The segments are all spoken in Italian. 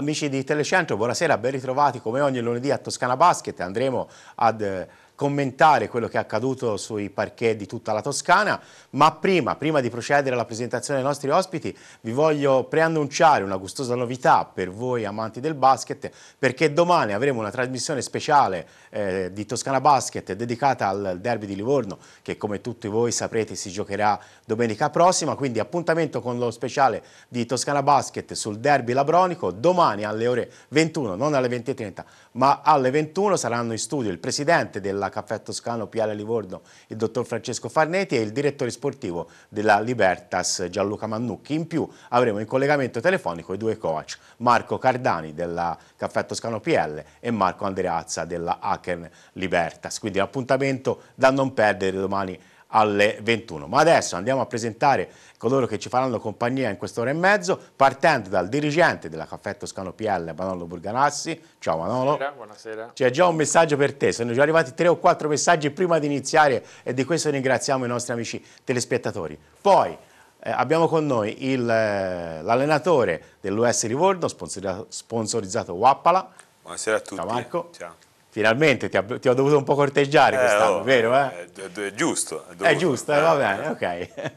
Amici di Telecentro, buonasera, ben ritrovati come ogni lunedì a Toscana Basket. Andremo ad eh, commentare quello che è accaduto sui parquet di tutta la Toscana, ma prima, prima di procedere alla presentazione dei nostri ospiti, vi voglio preannunciare una gustosa novità per voi amanti del basket, perché domani avremo una trasmissione speciale eh, di Toscana Basket dedicata al derby di Livorno, che come tutti voi saprete si giocherà domenica prossima, quindi appuntamento con lo speciale di Toscana Basket sul derby labronico, domani alle ore 21, non alle 20.30, ma alle 21 saranno in studio il presidente della Caffè Toscano Piale Livorno, il dottor Francesco Farneti e il direttore sportivo della Libertas Gianluca Mannucchi. In più avremo in collegamento telefonico i due coach, Marco Cardani della Caffè Toscano PL e Marco Andreazza della Aken Libertas. Quindi l'appuntamento da non perdere domani alle 21. Ma adesso andiamo a presentare coloro che ci faranno compagnia in quest'ora e mezzo, partendo dal dirigente della Caffè Toscano PL, Manolo Burganassi. Ciao Manolo. Buonasera, buonasera. C'è già un messaggio per te, sono già arrivati tre o quattro messaggi prima di iniziare e di questo ringraziamo i nostri amici telespettatori. Poi eh, abbiamo con noi eh, l'allenatore dell'US Livorno, sponsorizzato Wappala. Buonasera a tutti. Ciao Marco. Ciao. Finalmente ti, ha, ti, ho dovuto un po' corteggiare eh, quest'anno, oh, vero? Eh? È, eh, è, giusto. È, è giusto, eh, va eh. bene, ok.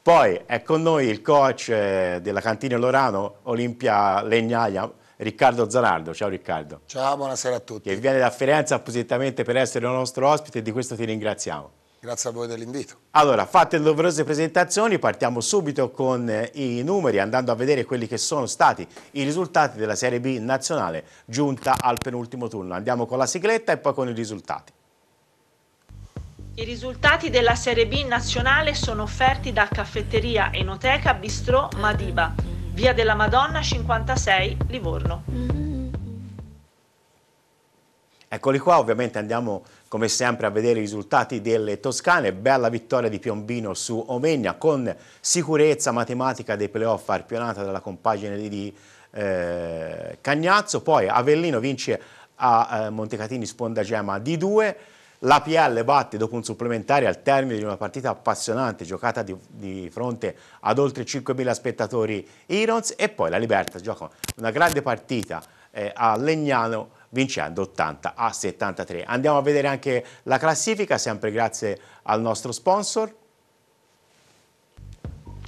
Poi è con noi il coach eh, della Cantina Lorano, Olimpia Legnaia, Riccardo Zanardo. Ciao Riccardo. Ciao, buonasera a tutti. Che viene da Firenze appositamente per essere il nostro ospite e di questo ti ringraziamo. Grazie a voi dell'invito. Allora, fatte le doverose presentazioni, partiamo subito con eh, i numeri, andando a vedere quelli che sono stati i risultati della Serie B nazionale giunta al penultimo turno. Andiamo con la sigletta e poi con i risultati. I risultati della Serie B nazionale sono offerti da Caffetteria Enoteca Bistrò Madiba, Via della Madonna 56, Livorno. Eccoli qua, ovviamente andiamo come sempre a vedere i risultati delle Toscane, bella vittoria di Piombino su Omegna con sicurezza matematica dei playoff arpionata dalla compagine di eh, Cagnazzo, poi Avellino vince a eh, Montecatini Spondagema di 2, la PL batte dopo un supplementare al termine di una partita appassionante giocata di, di fronte ad oltre 5.000 spettatori Irons e poi la Libertas gioca una grande partita eh, a Legnano vincendo 80 a 73. Andiamo a vedere anche la classifica, sempre grazie al nostro sponsor.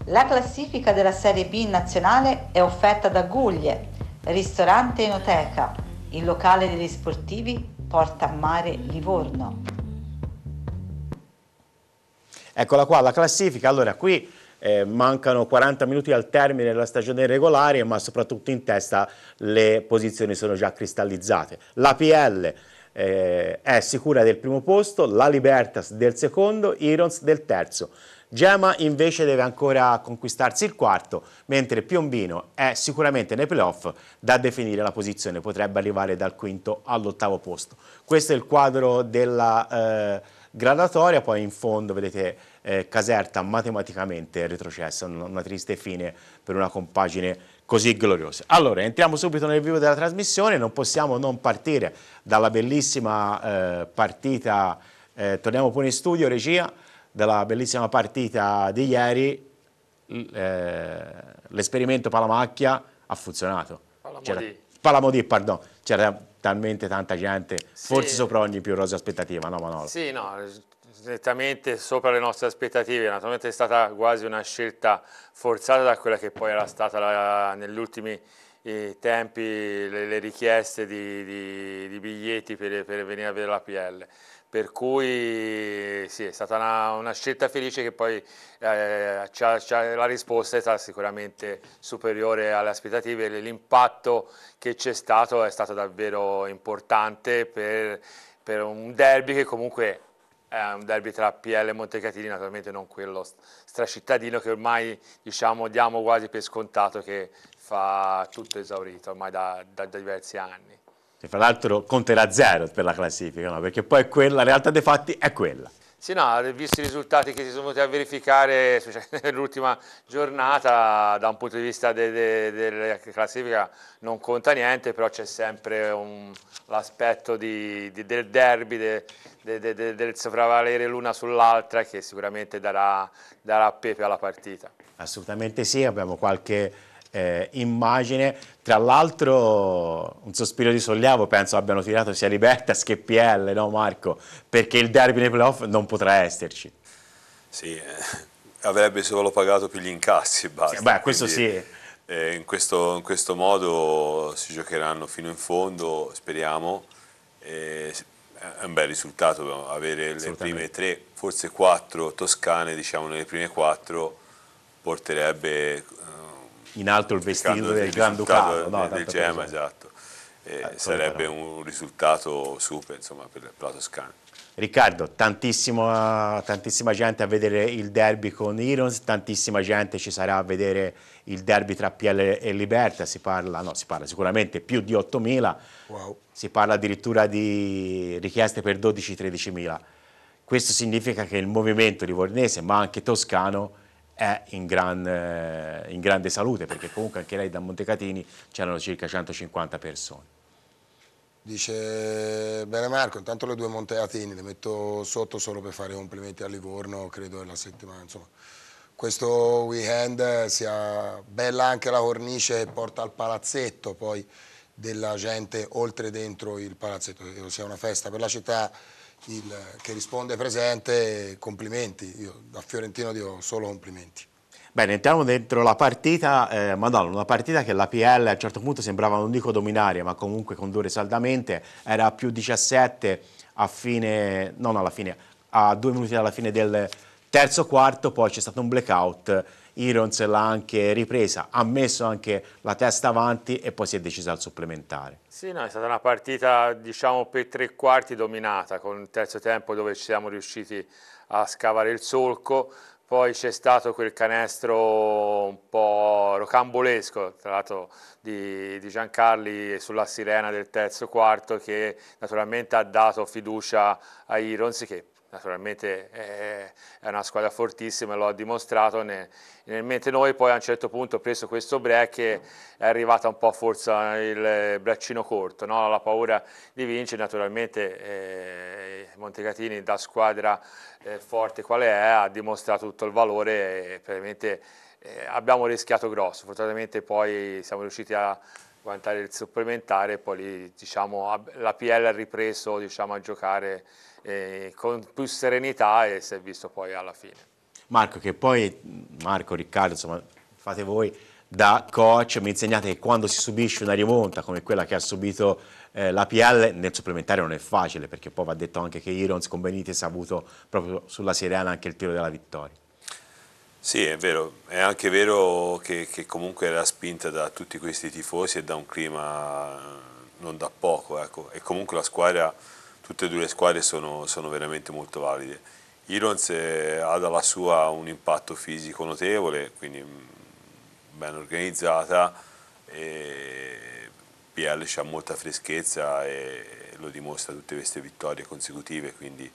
La classifica della Serie B nazionale è offerta da Guglie, ristorante Enoteca, il locale degli sportivi Porta Mare Livorno. Eccola qua la classifica, allora qui eh, mancano 40 minuti al termine della stagione regolare, ma soprattutto in testa le posizioni sono già cristallizzate. L'APL eh, è sicura del primo posto, la Libertas del secondo, Irons del terzo. Gemma invece deve ancora conquistarsi il quarto, mentre Piombino è sicuramente nei playoff da definire la posizione, potrebbe arrivare dal quinto all'ottavo posto. Questo è il quadro della eh, gradatoria, poi in fondo vedete eh, Caserta matematicamente retrocessa, una triste fine per una compagine così gloriosa. Allora, entriamo subito nel vivo della trasmissione, non possiamo non partire dalla bellissima eh, partita, eh, torniamo pure in studio, regia, dalla bellissima partita di ieri, eh, l'esperimento Palamacchia ha funzionato. Palamodì. Palamodì, pardon, c'era talmente tanta gente, sì. forse sopra ogni più rosa aspettativa, no Manolo? Sì, no, nettamente sopra le nostre aspettative, naturalmente è stata quasi una scelta forzata da quella che poi era stata negli ultimi eh, tempi le, le richieste di, di, di biglietti per, per, venire a vedere la PL. Per cui sì, è stata una, una scelta felice che poi eh, c ha, c ha, la risposta è stata sicuramente superiore alle aspettative. L'impatto che c'è stato è stato davvero importante per, per un derby che comunque è un derby tra PL e Montecatini, naturalmente non quello stracittadino che ormai diciamo, diamo quasi per scontato che fa tutto esaurito ormai da, da, da diversi anni. E fra l'altro conterà zero per la classifica, no? perché poi quella, la realtà dei fatti è quella. Sì, no, visto i risultati che si sono venuti a verificare cioè, nell'ultima giornata, da un punto di vista della de, de classifica non conta niente, però c'è sempre l'aspetto de, del derby, del sopravvalere l'una sull'altra che sicuramente darà, darà pepe alla partita. Assolutamente sì, abbiamo qualche eh, immagine. Tra l'altro un sospiro di sollievo penso abbiano tirato sia Libertas che PL, no Marco? Perché il derby nei playoff non potrà esserci. Sì, eh, avrebbe solo pagato più gli incassi e basta. Sì, beh, questo Quindi, sì. Eh, in, questo, in, questo, modo si giocheranno fino in fondo, speriamo. Eh, è un bel risultato avere le prime tre, forse quattro toscane, diciamo nelle prime quattro porterebbe eh, in alto il vestito del Granducato. No, del Gema, esatto. Eh, sarebbe un risultato super insomma, per la Toscana. Riccardo, tantissima, gente a vedere il derby con Irons, tantissima gente ci sarà a vedere il derby tra Piel e Liberta, si parla, no, si parla sicuramente più di 8.000, wow. si parla addirittura di richieste per 12-13.000. Questo significa che il movimento livornese, ma anche toscano, è in, gran, eh, in grande salute, perché comunque anche lei da Montecatini c'erano circa 150 persone. Dice, bene Marco, intanto le due Montecatini le metto sotto solo per fare complimenti a Livorno, credo la settimana, insomma. Questo weekend sia bella anche la cornice che porta al palazzetto poi della gente oltre dentro il palazzetto, credo sia una festa per la città il, che risponde presente, complimenti, io da fiorentino dico solo complimenti. Bene, entriamo dentro la partita, eh, Madonna, una partita che la PL a un certo punto sembrava, non dico dominare, ma comunque condurre saldamente, era a più 17 a fine, non alla fine, a due minuti dalla fine del terzo quarto, poi c'è stato un blackout Irons l'ha anche ripresa, ha messo anche la testa avanti e poi si è decisa al supplementare. Sì, no, è stata una partita diciamo per tre quarti dominata con il terzo tempo dove ci siamo riusciti a scavare il solco, poi c'è stato quel canestro un po' rocambolesco, tra l'altro di, di, Giancarli sulla sirena del terzo quarto che naturalmente ha dato fiducia a Irons che naturalmente eh, è una squadra fortissima, lo ha dimostrato, nel, mentre noi poi a un certo punto ho preso questo break e è arrivata un po' a forza il braccino corto, no? la paura di vincere, naturalmente eh, Montecatini da squadra eh, forte quale è ha dimostrato tutto il valore e veramente eh, abbiamo rischiato grosso, fortunatamente poi siamo riusciti a guantare il supplementare e poi diciamo, la PL ha ripreso diciamo, a giocare eh, con più serenità e si è visto poi alla fine. Marco, che poi, Marco, Riccardo, insomma, fate voi da coach, mi insegnate che quando si subisce una rimonta come quella che ha subito eh, la PL, nel supplementare non è facile, perché poi va detto anche che Irons con Benitez ha avuto proprio sulla Sirena anche il tiro della vittoria. Sì, è vero, è anche vero che, che comunque era spinta da tutti questi tifosi e da un clima non da poco, ecco. e comunque la squadra tutte e due le squadre sono, sono veramente molto valide. Irons ha dalla sua un impatto fisico notevole, quindi mm, ben organizzata, e PL ha molta freschezza e lo dimostra tutte queste vittorie consecutive, quindi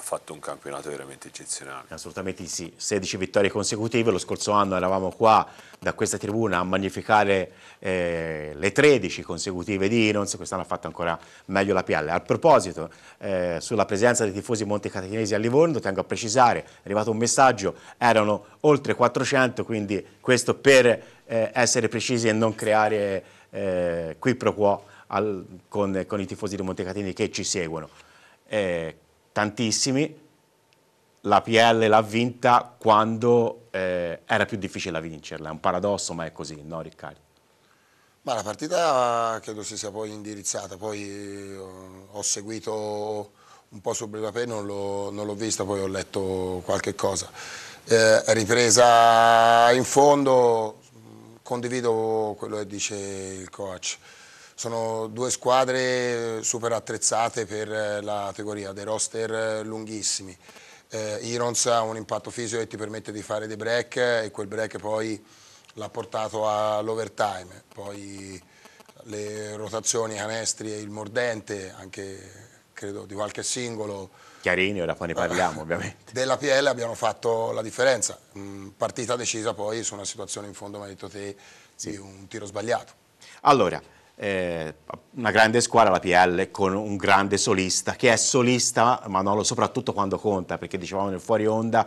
ha fatto un campionato veramente eccezionale. Assolutamente sì, 16 vittorie consecutive, lo scorso anno eravamo qua da questa tribuna a magnificare eh, le 13 consecutive di Inons, quest'anno ha fatto ancora meglio la PL. A proposito, eh, sulla presenza dei tifosi montecatinesi a Livorno, tengo a precisare, è arrivato un messaggio, erano oltre 400, quindi questo per eh, essere precisi e non creare eh, qui pro quo al, con, con, i tifosi di Montecatini che ci seguono. Eh, tantissimi, la PL l'ha vinta quando eh, era più difficile vincerla, è un paradosso ma è così, no Riccardo? Ma la partita credo si sia poi indirizzata, poi eh, ho seguito un po' sul Brevapè, non l'ho vista, poi ho letto qualche cosa. Eh, ripresa in fondo, condivido quello che dice il coach sono due squadre eh, super attrezzate per eh, la categoria, dei roster eh, lunghissimi. Eh, Irons ha un impatto fisico che ti permette di fare dei break e quel break poi l'ha portato all'overtime. Poi le rotazioni, canestri e il mordente, anche credo di qualche singolo. Chiarini, ora poi ne parliamo ovviamente. Della PL abbiamo fatto la differenza. Mm, partita decisa poi su una situazione in fondo, mi hai detto te, sì. di un tiro sbagliato. Allora, eh, una grande squadra, la PL, con un grande solista, che è solista, Manolo, soprattutto quando conta, perché dicevamo nel fuori onda,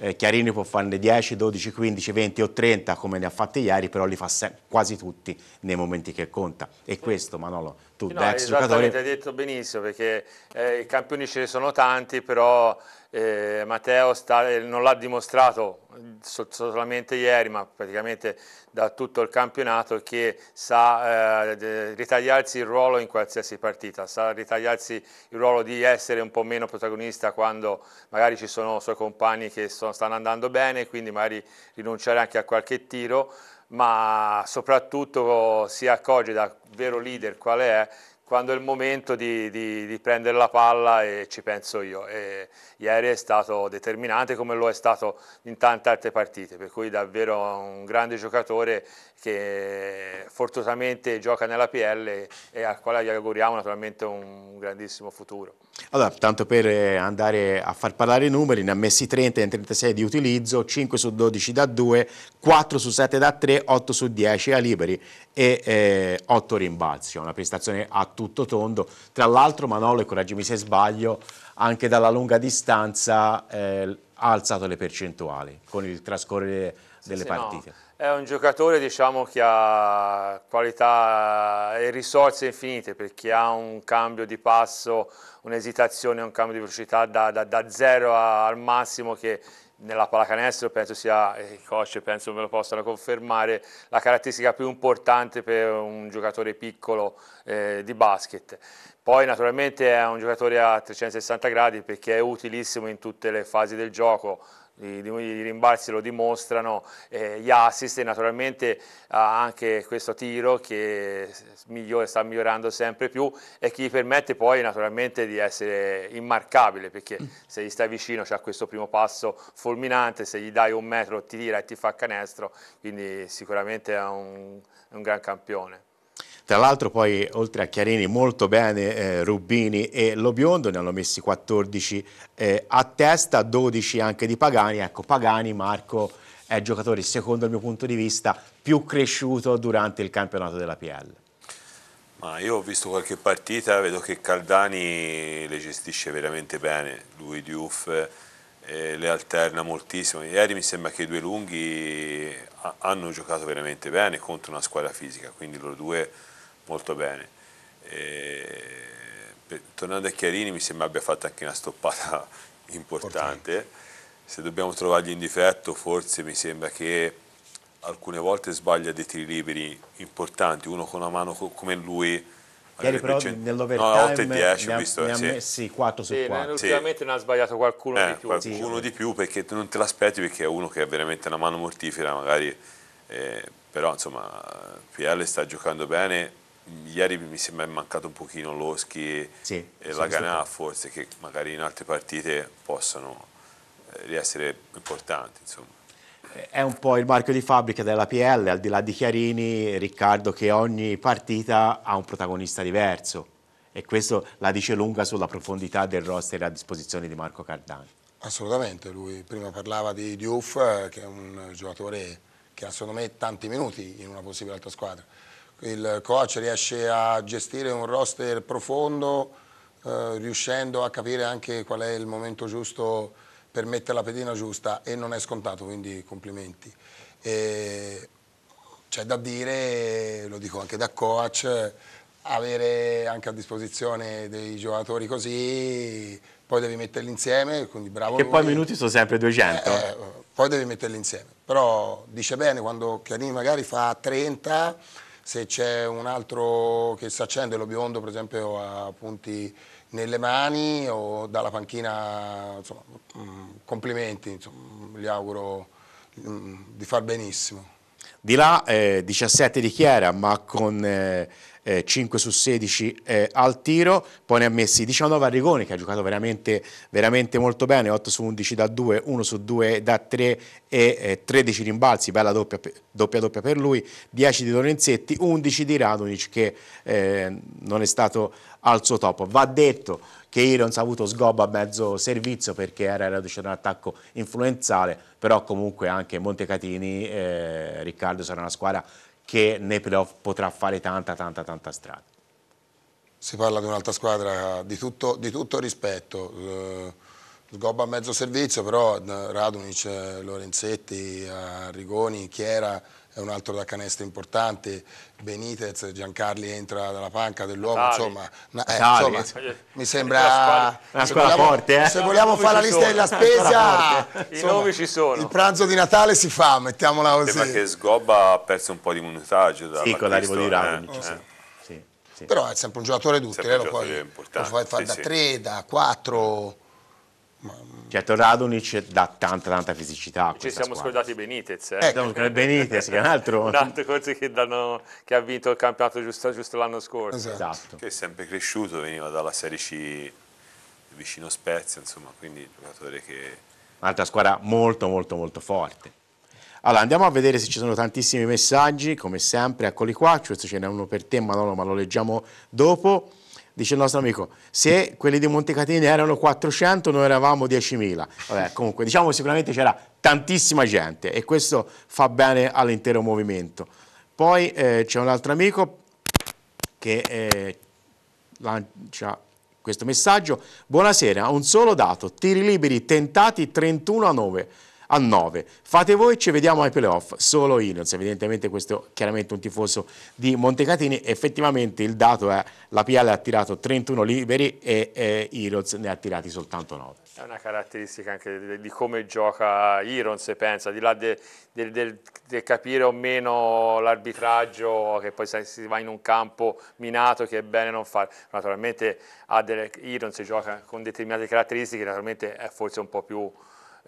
eh, Chiarini può farne 10, 12, 15, 20 o 30 come ne ha fatti ieri, però li fa quasi tutti nei momenti che conta. E questo, Manolo, tu no, da ex giocatore... Hai detto benissimo, perché eh, i campioni ce ne sono tanti, però eh, Matteo sta, eh, non l'ha dimostrato solamente ieri, ma praticamente da tutto il campionato, che sa eh, ritagliarsi il ruolo in qualsiasi partita, sa ritagliarsi il ruolo di essere un po' meno protagonista quando magari ci sono suoi compagni che sono, stanno andando bene, quindi magari rinunciare anche a qualche tiro, ma soprattutto si accorge da vero leader qual è, quando è il momento di, di, di, prendere la palla e ci penso io. E ieri è stato determinante come lo è stato in tante altre partite, per cui davvero un grande giocatore che fortunatamente gioca nella PL e al quale gli auguriamo naturalmente un grandissimo futuro. Allora, tanto per andare a far parlare i numeri, ne ha messi 30 in 36 di utilizzo, 5 su 12 da 2, 4 su 7 da 3, 8 su 10 a liberi e eh, 8 rimbalzi. Una prestazione a tutto tondo. Tra l'altro Manolo, e coraggimi se sbaglio, anche dalla lunga distanza eh, ha alzato le percentuali con il trascorrere delle sì, partite. No è un giocatore diciamo, che ha qualità e risorse infinite perché ha un cambio di passo, un'esitazione, un cambio di velocità da, da, da zero a, al massimo che nella pallacanestro penso sia, i coach penso me lo possano confermare, la caratteristica più importante per un giocatore piccolo eh, di basket. Poi naturalmente è un giocatore a 360 gradi perché è utilissimo in tutte le fasi del gioco, i, di, di rimbalzi lo dimostrano, eh, gli assist e naturalmente anche questo tiro che migliore, sta migliorando sempre più e che gli permette poi naturalmente di essere immarcabile perché mm. se gli stai vicino c'è questo primo passo fulminante, se gli dai un metro ti tira e ti fa canestro, quindi sicuramente è un, è un gran campione. Tra l'altro poi oltre a Chiarini molto bene eh, Rubini e Lobiondo, ne hanno messi 14 eh, a testa, 12 anche di Pagani. Ecco Pagani Marco è giocatore secondo il mio punto di vista più cresciuto durante il campionato della PL. Ma io ho visto qualche partita, vedo che Caldani le gestisce veramente bene, lui Diouf eh, le alterna moltissimo. Ieri mi sembra che i due lunghi hanno giocato veramente bene contro una squadra fisica, quindi loro due molto bene. E, per, tornando a Chiarini mi sembra abbia fatto anche una stoppata importante. Fortamente. Se dobbiamo trovargli in difetto forse mi sembra che alcune volte sbaglia dei tiri liberi importanti, uno con una mano co come lui. Ieri però nell'overtime no, 10, ne ha, visto, ne ha sì. messi 4 su sì, 4. Ultimamente sì. ne ha sbagliato qualcuno eh, di più. Qualcuno sì. di più perché non te l'aspetti perché è uno che è veramente una mano mortifera magari. Eh, però insomma PL sta giocando bene ieri mi sembra è mancato un pochino Loschi e, sì, e la Ganà forse che magari in altre partite possono eh, riessere importanti insomma. È un po' il marchio di fabbrica della PL, al di là di Chiarini, Riccardo, che ogni partita ha un protagonista diverso e questo la dice lunga sulla profondità del roster a disposizione di Marco Cardani. Assolutamente, lui prima parlava di Diouf eh, che è un giocatore che ha secondo me tanti minuti in una possibile altra squadra il coach riesce a gestire un roster profondo eh, riuscendo a capire anche qual è il momento giusto per mettere la pedina giusta e non è scontato, quindi complimenti. c'è da dire, lo dico anche da coach, avere anche a disposizione dei giocatori così, poi devi metterli insieme, quindi bravo E poi i minuti sono sempre 200. Eh, poi devi metterli insieme, però dice bene quando Chiarini magari fa 30 se c'è un altro che si accende, lo biondo per esempio ha punti nelle mani o dalla panchina, insomma, mm, complimenti, insomma, gli auguro mm, di far benissimo. Di là eh, 17 di Chiera, ma con eh, eh, 5 su 16 eh, al tiro, poi ne ha messi 19 a Rigoni che ha giocato veramente, veramente molto bene, 8 su 11 da 2, 1 su 2 da 3 e eh, 13 rimbalzi, bella doppia, doppia, doppia per lui, 10 di Lorenzetti, 11 di Radunic che eh, non è stato al suo top. Va detto che Irons ha avuto sgobba a mezzo servizio perché era riuscito da un attacco influenzale, però comunque anche Montecatini, eh, Riccardo sarà una squadra che nei playoff potrà fare tanta, tanta, tanta strada. Si parla di un'altra squadra di tutto, di tutto rispetto, eh, sgobba a mezzo servizio, però eh, Radunic, eh, Lorenzetti, Rigoni, Chiera è un altro da canestro importante, Benitez, Giancarli entra dalla panca dell'uomo, insomma, eh, insomma, mi sembra una squadra forte. Eh? Se vogliamo fare la lista sono. della spesa, insomma, i nomi ci sono. Il pranzo di Natale si fa, mettiamola così. Sembra che Sgobba ha perso un po' di minutaggio. Sì, con l'arrivo di Raunic. Eh. sì. Sì. però è sempre un giocatore d'utile, lo, puoi, fai fare sì, da 3, da 4, ma, Certo, cioè, Radunic dà tanta, tanta fisicità. Ci siamo squadra. scordati Benitez. Eh? Ecco. Benitez, che è un altro... un altro che, danno, che, ha vinto il campionato giusto, giusto l'anno scorso. Esatto. esatto. Che è sempre cresciuto, veniva dalla Serie C vicino Spezia, insomma, quindi un giocatore che... Un'altra squadra molto, molto, molto forte. Allora, andiamo a vedere se ci sono tantissimi messaggi, come sempre, eccoli qua, questo ce n'è uno per te Manolo, ma lo leggiamo dopo dice il nostro amico, se quelli di Montecatini erano 400 noi eravamo 10.000, Vabbè, comunque diciamo sicuramente c'era tantissima gente e questo fa bene all'intero movimento. Poi eh, c'è un altro amico che eh, lancia questo messaggio, buonasera, un solo dato, tiri liberi tentati 31 a 9, a 9. Fate voi ci vediamo ai playoff, solo Inos, evidentemente questo è chiaramente un tifoso di Montecatini, effettivamente il dato è la Piale ha tirato 31 liberi e eh, ne ha tirati soltanto 9. È una caratteristica anche di, come gioca Iron, se pensa, di là del de, de, de capire o meno l'arbitraggio, che poi si va in un campo minato che è bene non fare. Naturalmente ha Iron, se gioca con determinate caratteristiche, naturalmente è forse un po' più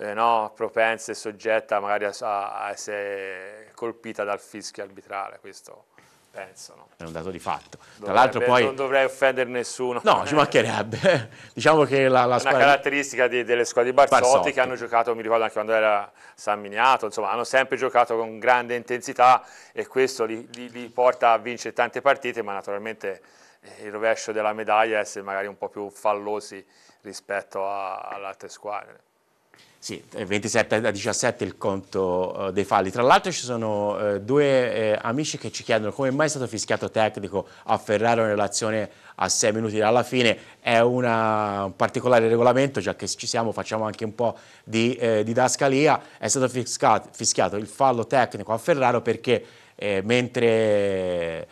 eh, no, propensa e soggetta magari a, a, essere colpita dal fischio arbitrale, questo penso. No? È un dato di fatto. Dovrebbe, Tra l'altro poi... Non dovrei offendere nessuno. No, ci mancherebbe. diciamo che la, la squadra... Una caratteristica di, delle squadre di Barzotti, Barzotti, che hanno giocato, mi ricordo anche quando era San Miniato, insomma, hanno sempre giocato con grande intensità e questo li, li, li porta a vincere tante partite, ma naturalmente eh, il rovescio della medaglia è essere magari un po' più fallosi rispetto alle altre squadre. Sì, 27 eh, a 17 il conto uh, dei falli. Tra l'altro ci sono uh, due uh, amici che ci chiedono come mai è stato fischiato tecnico a Ferraro in relazione a 6 minuti dalla fine. È una, un particolare regolamento, già che ci siamo facciamo anche un po' di didascalia. È stato fiscato, fischiato il fallo tecnico a Ferraro perché mentre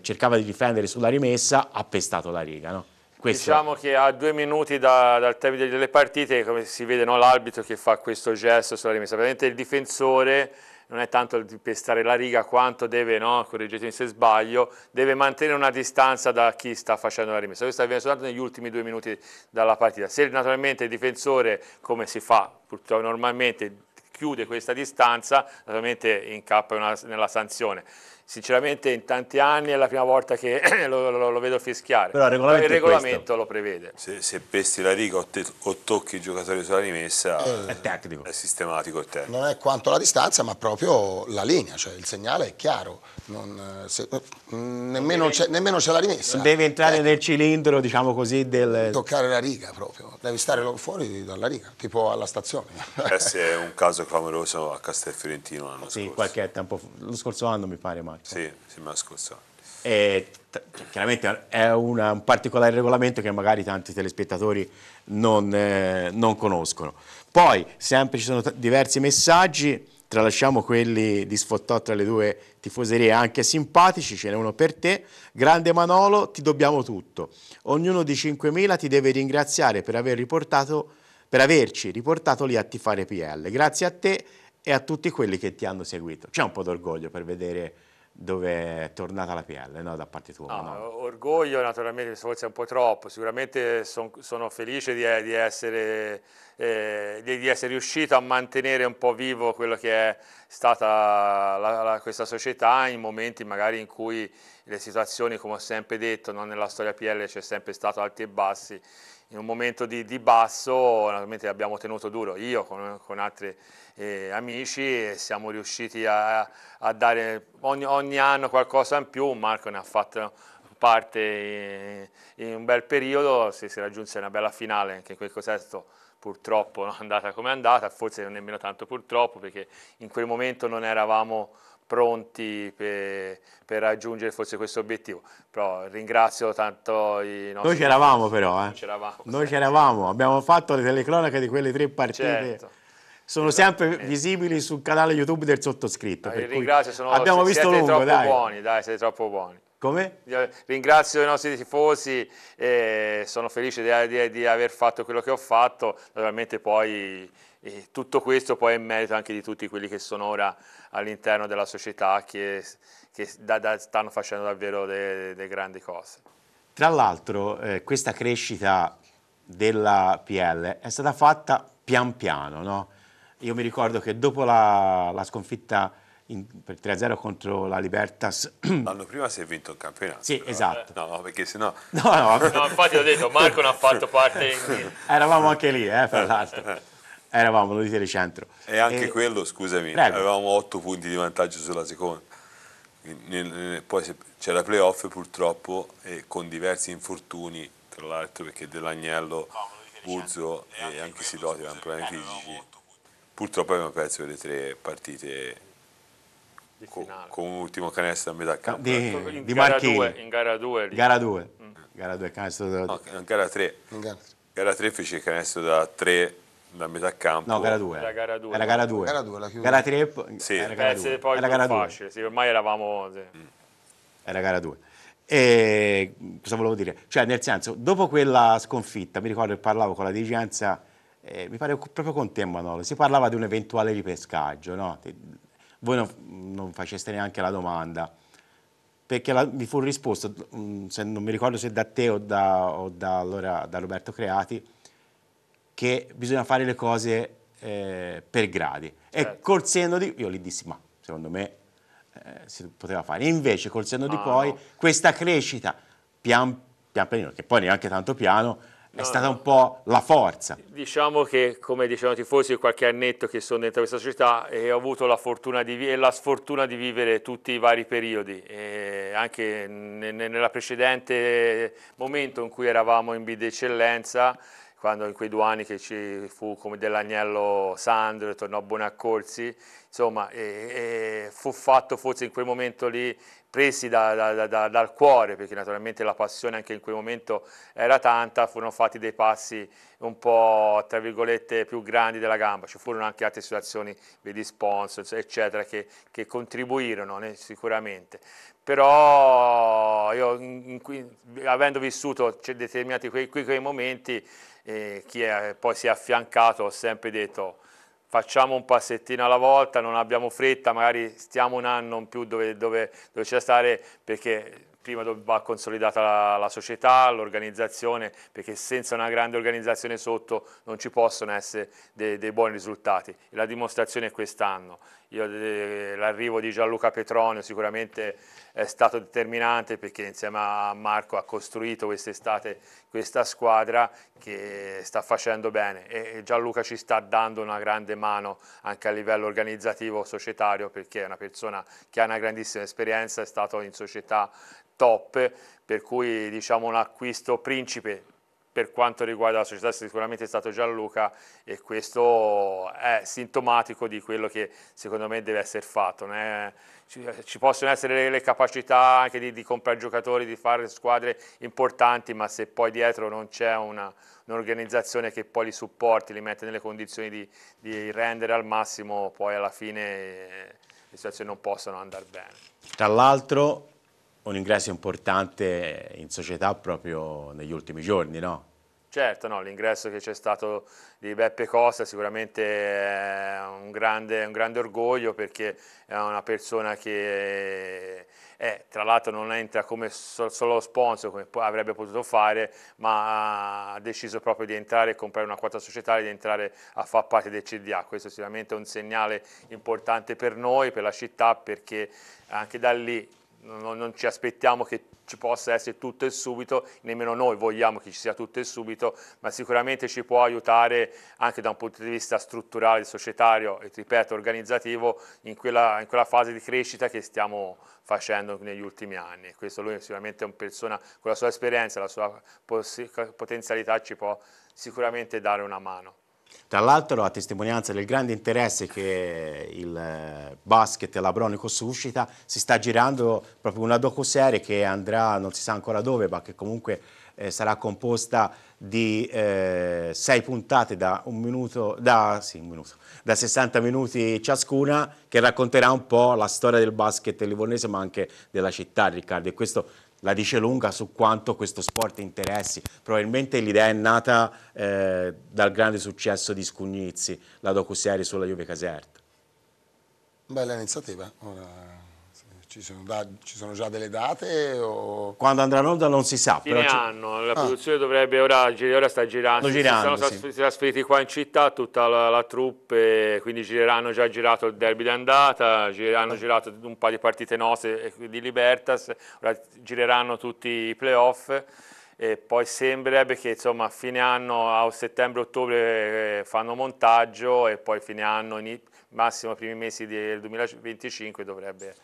cercava di difendere sulla rimessa ha pestato la riga. No? Questo. Diciamo che a due minuti da, dal termine delle partite, come si vede, no, l'arbitro che fa questo gesto sulla rimessa. Praticamente il difensore non è tanto di pestare la riga quanto deve, no, correggetemi se sbaglio, deve mantenere una distanza da chi sta facendo la rimessa. Questo avviene soltanto negli ultimi due minuti dalla partita. Se naturalmente il difensore, come si fa purtroppo normalmente, chiude questa distanza, naturalmente incappa una, nella sanzione sinceramente in tanti anni è la prima volta che lo, lo, lo vedo fischiare. Però il regolamento, il regolamento lo prevede. Se, se, pesti la riga o, te, o, tocchi il giocatore sulla rimessa eh, è tecnico. È sistematico e tecnico. Non è quanto la distanza, ma proprio la linea, cioè il segnale è chiaro. Non, eh, se, mm, nemmeno, c'è, la rimessa. deve entrare eh. nel cilindro, diciamo così, del... Toccare la riga proprio, devi stare fuori dalla riga, tipo alla stazione. Eh sì, è un caso clamoroso a Castel Fiorentino l'anno sì, scorso. Sì, qualche tempo, lo scorso anno mi pare, ma no? Ecco. Sì, sì, ma scorso. E chiaramente è una, un particolare regolamento che magari tanti telespettatori non, eh, non conoscono. Poi, sempre ci sono diversi messaggi, tralasciamo quelli di sfottò tra le due tifoserie, anche simpatici, ce n'è uno per te. Grande Manolo, ti dobbiamo tutto. Ognuno di 5.000 ti deve ringraziare per, aver riportato, per averci riportato lì a tifare PL. Grazie a te e a tutti quelli che ti hanno seguito. C'è un po' d'orgoglio per vedere dove è tornata la PL no? da parte tua? Ah, no? Orgoglio naturalmente, forse è un po' troppo, sicuramente son, sono felice di, eh, di, essere, eh, di, di, essere, riuscito a mantenere un po' vivo quello che è stata la, la, questa società in momenti magari in cui le situazioni, come ho sempre detto, non nella storia PL c'è sempre stato alti e bassi, in un momento di, di basso naturalmente abbiamo tenuto duro io con, con altri eh, amici e siamo riusciti a, a dare ogni, ogni, anno qualcosa in più, Marco ne ha fatto parte in, in un bel periodo, si, si raggiunse una bella finale anche in quel contesto purtroppo è andata come è andata, forse nemmeno tanto purtroppo perché in quel momento non eravamo pronti per, per, raggiungere forse questo obiettivo. Però ringrazio tanto i nostri... Noi c'eravamo però, eh. c'eravamo, Noi c'eravamo, abbiamo fatto le telecronache di quelle tre partite. Certo. Sono esatto. sempre eh. visibili sul canale YouTube del sottoscritto. Dai, ringrazio, sono, abbiamo se, visto lungo, troppo dai. buoni, dai, siete troppo buoni. Come? Ringrazio i nostri tifosi, eh, sono felice di, di, di, aver fatto quello che ho fatto, naturalmente poi eh, tutto questo poi è merito anche di tutti quelli che sono ora all'interno della società che, che da, da, stanno facendo davvero delle grandi cose. Tra l'altro eh, questa crescita della PL è stata fatta pian piano, no? Io mi ricordo che dopo la, la sconfitta in, per 3-0 contro la Libertas. L'anno prima si è vinto il campionato. Sì, però. esatto. No, eh, no, perché sennò... No, no, no infatti ho detto, Marco non ha fatto parte... In... Eravamo anche lì, eh, fra l'altro. Eh, eh eravamo noi di centro. E anche e... quello, scusami, Prego. avevamo 8 punti di vantaggio sulla seconda. Poi c'era playoff purtroppo con diversi infortuni, tra l'altro perché Dell'Agnello, Buzzo e anche, anche Sidoti avevano problemi fisici. Purtroppo abbiamo perso le tre partite con, con un ultimo canestro a metà campo. Di, in, di gara due, in gara 2. Gara 2. Mm. Gara 2, canestro da... No, gara 3. Gara 3 fece il canestro da 3 da metà campo. No, gara 2. Era gara 2. Eh, era gara 2. Gara 2 la Gara 3 sì. era gara 2. Poi era sì, ormai eravamo sì. mm. Era gara 2. E cosa volevo dire? Cioè, nel senso, dopo quella sconfitta, mi ricordo che parlavo con la dirigenza eh, mi pare proprio con te Manolo, si parlava di un eventuale ripescaggio, no? voi non, non faceste neanche la domanda, perché la, mi fu risposto, mm, se, non mi ricordo se da te o da, o da, allora, da Roberto Creati, che bisogna fare le cose eh, per gradi. Certo. E col senno di... Io gli dissi, ma secondo me eh, si poteva fare. Invece col senno ah, di poi no. questa crescita, pian, pian pianino, che poi neanche tanto piano, è no, stata un po' la forza. Diciamo che, come dicevano i tifosi, qualche annetto che sono dentro questa società e ho avuto la fortuna di, e la sfortuna di vivere tutti i vari periodi, e anche nel precedente momento in cui eravamo in B d'eccellenza quando in quei due anni che ci fu come dell'agnello Sandro e tornò a Bonaccorsi, insomma, e, e fu fatto forse in quel momento lì presi da, da, da, dal cuore, perché naturalmente la passione anche in quel momento era tanta, furono fatti dei passi un po' tra virgolette più grandi della gamba, ci furono anche altre situazioni, vedi sponsor, cioè, eccetera, che, che contribuirono né, sicuramente però io in, in, avendo vissuto determinati quei, quei, quei momenti e chi è, poi si è affiancato ho sempre detto facciamo un passettino alla volta, non abbiamo fretta, magari stiamo un anno in più dove, dove, dove c'è stare perché prima va consolidata la, la società, l'organizzazione, perché senza una grande organizzazione sotto non ci possono essere dei, dei buoni risultati. La dimostrazione è quest'anno. Eh, l'arrivo di Gianluca Petronio sicuramente è stato determinante perché insieme a Marco ha costruito quest'estate questa squadra che sta facendo bene e Gianluca ci sta dando una grande mano anche a livello organizzativo societario perché è una persona che ha una grandissima esperienza, è stato in società top, per cui diciamo un acquisto principe per quanto riguarda la società sicuramente è stato Gianluca e questo è sintomatico di quello che secondo me deve essere fatto. Né? Ci, possono essere le capacità anche di, di comprare giocatori, di fare squadre importanti, ma se poi dietro non c'è un'organizzazione che poi li supporti, li mette nelle condizioni di, di rendere al massimo, poi alla fine eh, le situazioni non possono andare bene. Tra l'altro un ingresso importante in società proprio negli ultimi giorni, no? Certo, no, l'ingresso che c'è stato di Beppe Costa sicuramente è un grande, un grande, orgoglio perché è una persona che è, eh, tra l'altro non entra come solo sponsor come avrebbe potuto fare ma ha deciso proprio di entrare e comprare una quota societaria e di entrare a far parte del CDA. Questo è sicuramente un segnale importante per noi, per la città perché anche da lì non, non, ci aspettiamo che ci possa essere tutto e subito, nemmeno noi vogliamo che ci sia tutto e subito, ma sicuramente ci può aiutare anche da un punto di vista strutturale, societario e, ripeto, organizzativo in quella, in quella fase di crescita che stiamo facendo negli ultimi anni. Questo lui sicuramente è una persona con la sua esperienza, la sua potenzialità ci può sicuramente dare una mano. Tra l'altro a testimonianza del grande interesse che il eh, basket Labronico suscita, si sta girando proprio una docuserie che andrà non si sa ancora dove, ma che comunque eh, sarà composta di eh, sei puntate da, un minuto, da, sì, un minuto, da 60 minuti ciascuna che racconterà un po' la storia del basket livornese ma anche della città Riccardo e questo la dice lunga su quanto questo sport interessi. Probabilmente l'idea è nata eh, dal grande successo di Scugnizzi, la docu-serie sulla Juve Caserta. Bella iniziativa. Ora ci sono, da, ci sono, già delle date? O... Quando andrà in onda non si sa. Fine però anno, la ah. produzione dovrebbe ora, ora sta girando, girando si sono sì. trasferiti qua in città tutta la, la troupe, quindi gireranno, già girato il derby d'andata, hanno ah. girato un paio di partite nostre eh, di Libertas, ora gireranno tutti i playoff e poi sembrerebbe che insomma a fine anno, a settembre-ottobre eh, fanno montaggio e poi fine anno, massimo primi mesi del 2025 dovrebbe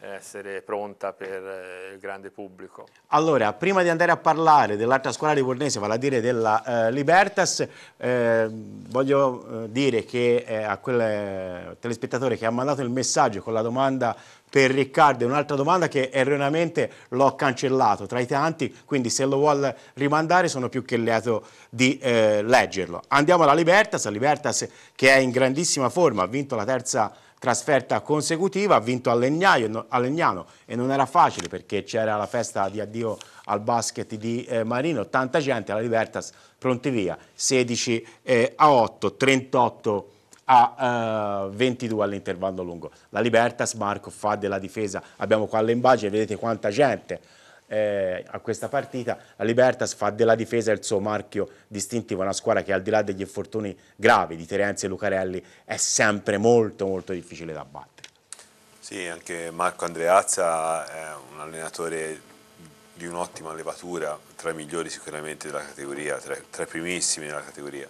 essere pronta per eh, il grande pubblico. Allora, prima di andare a parlare dell'altra squadra livornese, vale a dire della eh, Libertas, eh, voglio eh, dire che eh, a quel eh, telespettatore che ha mandato il messaggio con la domanda per Riccardo un'altra domanda che erroneamente l'ho cancellato tra i tanti, quindi se lo vuol rimandare sono più che lieto di leggerlo. Andiamo alla Libertas, la Libertas che è in grandissima forma, ha vinto la terza trasferta consecutiva, ha vinto a Legnano e non era facile perché c'era la festa di addio al basket di eh, Marino, tanta gente, alla Libertas pronti via, 16 eh, a 8, 38 a eh, 22 all'intervallo lungo. La Libertas Marco fa della difesa, abbiamo qua all'imbaggio, vedete quanta gente eh, a questa partita. La Libertas fa della difesa il suo marchio distintivo, una squadra che al di là degli infortuni gravi di Terenzi e Lucarelli è sempre molto molto difficile da battere. Sì, anche Marco Andreazza è un allenatore di un'ottima levatura, tra i migliori sicuramente della categoria, tra, tra, i primissimi della categoria.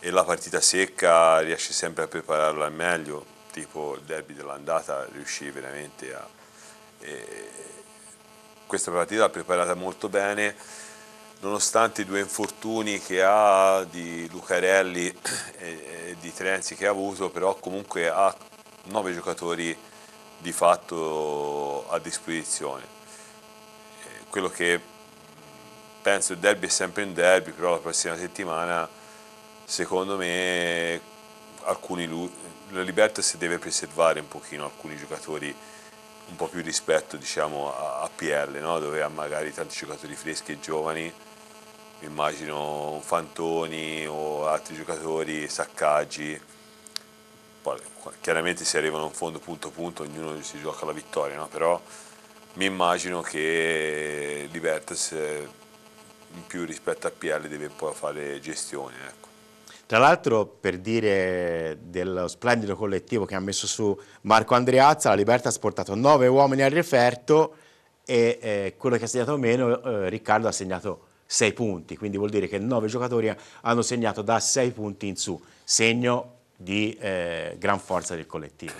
E la partita secca riesce sempre a prepararla al meglio, tipo il derby dell'andata riuscì veramente a... Eh, questa partita l'ha preparata molto bene, nonostante i due infortuni che ha di Lucarelli e di Trenzi che ha avuto, però comunque ha nove giocatori di fatto a disposizione. Eh, quello che penso il derby è sempre in derby, però la prossima settimana secondo me alcuni, la Libertas deve preservare un pochino alcuni giocatori un po' più rispetto diciamo, a, PL, no? dove ha magari tanti giocatori freschi e giovani, immagino Fantoni o altri giocatori, Saccaggi, Poi, chiaramente se arrivano a un fondo punto a punto, ognuno si gioca la vittoria, no? però mi immagino che Libertas eh, in più rispetto a PL deve un po' fare gestione. Ecco. Tra l'altro, per dire dello splendido collettivo che ha messo su Marco Andreazza, la Libertà ha sportato nove uomini al referto e eh, quello che ha segnato meno, eh, Riccardo, ha segnato sei punti. Quindi vuol dire che nove giocatori hanno segnato da sei punti in su, segno di eh, gran forza del collettivo.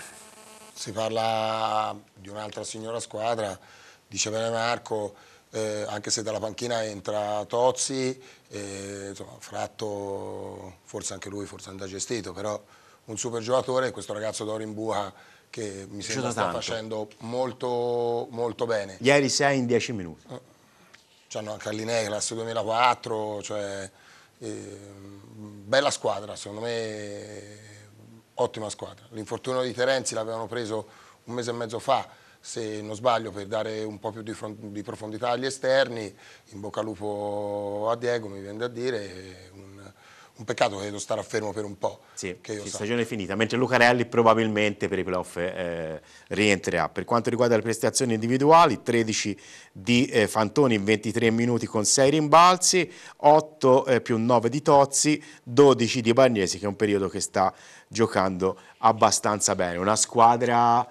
Si parla di un'altra signora squadra, dice bene Marco, eh, anche se dalla panchina entra Tozzi, eh, insomma, Fratto forse anche lui, forse andrà gestito, però un super giocatore, questo ragazzo d'oro in buca che mi sembra sta tanto. facendo molto, molto bene. Ieri 6 in 10 minuti. Eh, c'hanno anche Allinei, classe 2004, cioè, eh, bella squadra, secondo me ottima squadra. L'infortunio di Terenzi l'avevano preso un mese e mezzo fa, se non sbaglio, per dare un po' più di, di, profondità agli esterni, in bocca al lupo a Diego, mi viene da dire, un, un peccato che devo stare a fermo per un po'. Sì, sì stagione finita, mentre Lucarelli probabilmente per i playoff eh, rientrerà. Per quanto riguarda le prestazioni individuali, 13 di eh, Fantoni in 23 minuti con 6 rimbalzi, 8 eh, più 9 di Tozzi, 12 di Bagnesi che è un periodo che sta giocando abbastanza bene. Una squadra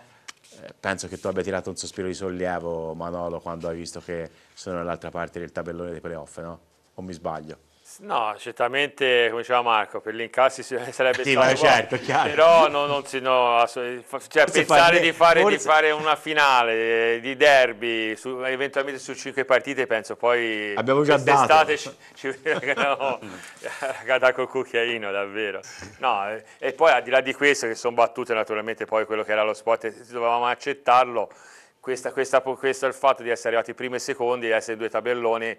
penso che tu abbia tirato un sospiro di sollievo, Manolo, quando hai visto che sono dall'altra parte del tabellone dei playoff, no? O mi sbaglio? No, certamente, come diceva Marco, per l'incassi sarebbe sì, stato certo, chiaro. però non, non si, no, cioè, pensare fare, di, fare, forse... di, fare, una finale eh, di derby su, eventualmente su cinque partite penso poi abbiamo ci, ci, no, gata col cucchiaino davvero no, e, eh, e poi al di là di questo che sono battute naturalmente poi quello che era lo spot eh, dovevamo accettarlo questa, questa, questo è il fatto di essere arrivati primi e secondi, essere due tabelloni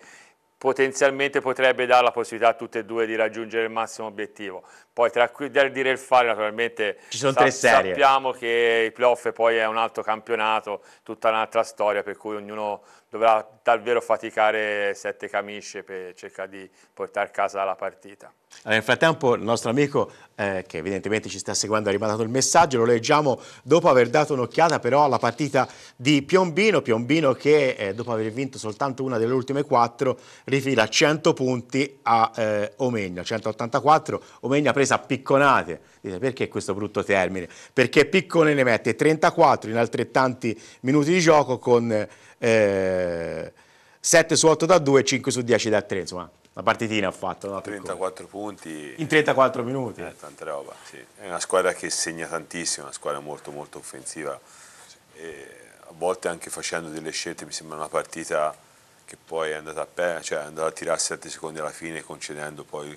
potenzialmente potrebbe dare la possibilità a tutte e due di raggiungere il massimo obiettivo. Poi tra qui del dire e il fare naturalmente Ci sono sa tre serie. sappiamo che i playoff poi è un altro campionato, tutta un'altra storia per cui ognuno dovrà davvero faticare sette camisce per cercare di portare a casa la partita. Allora, nel frattempo il nostro amico, eh, che evidentemente ci sta seguendo, ha rimandato il messaggio, lo leggiamo dopo aver dato un'occhiata però alla partita di Piombino, Piombino che eh, dopo aver vinto soltanto una delle ultime quattro rifila 100 punti a eh, Omegna, 184, Omegna presa a picconate, Dite, perché questo brutto termine? Perché Piccone ne mette 34 in altrettanti minuti di gioco con 7 eh, su 8 da 2 e 5 su 10 da 3, insomma una partitina ha fatto. No? 34 punti. In 34 minuti. Eh, tanta roba, sì. È una squadra che segna tantissimo, una squadra molto molto offensiva. E a volte anche facendo delle scelte mi sembra una partita che poi è andata a pe, cioè è andata a tirare 7 secondi alla fine concedendo poi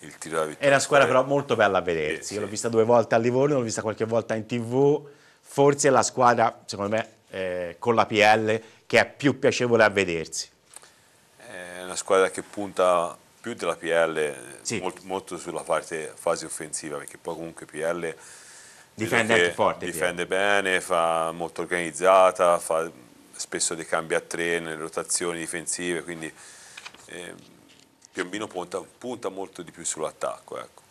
il tiro da vittoria. È una squadra però molto bella a vedersi, sì. l'ho vista due volte a Livorno, l'ho vista qualche volta in tv, forse è la squadra, secondo me, eh, con la PL che è più piacevole a vedersi una squadra che punta più della PL, sì. molto, molto, sulla parte, fase offensiva, perché poi comunque PL difende anche forte. Difende PL. bene, fa molto organizzata, fa spesso dei cambi a tre nelle rotazioni difensive, quindi eh, Piombino punta, punta molto di più sull'attacco. Ecco.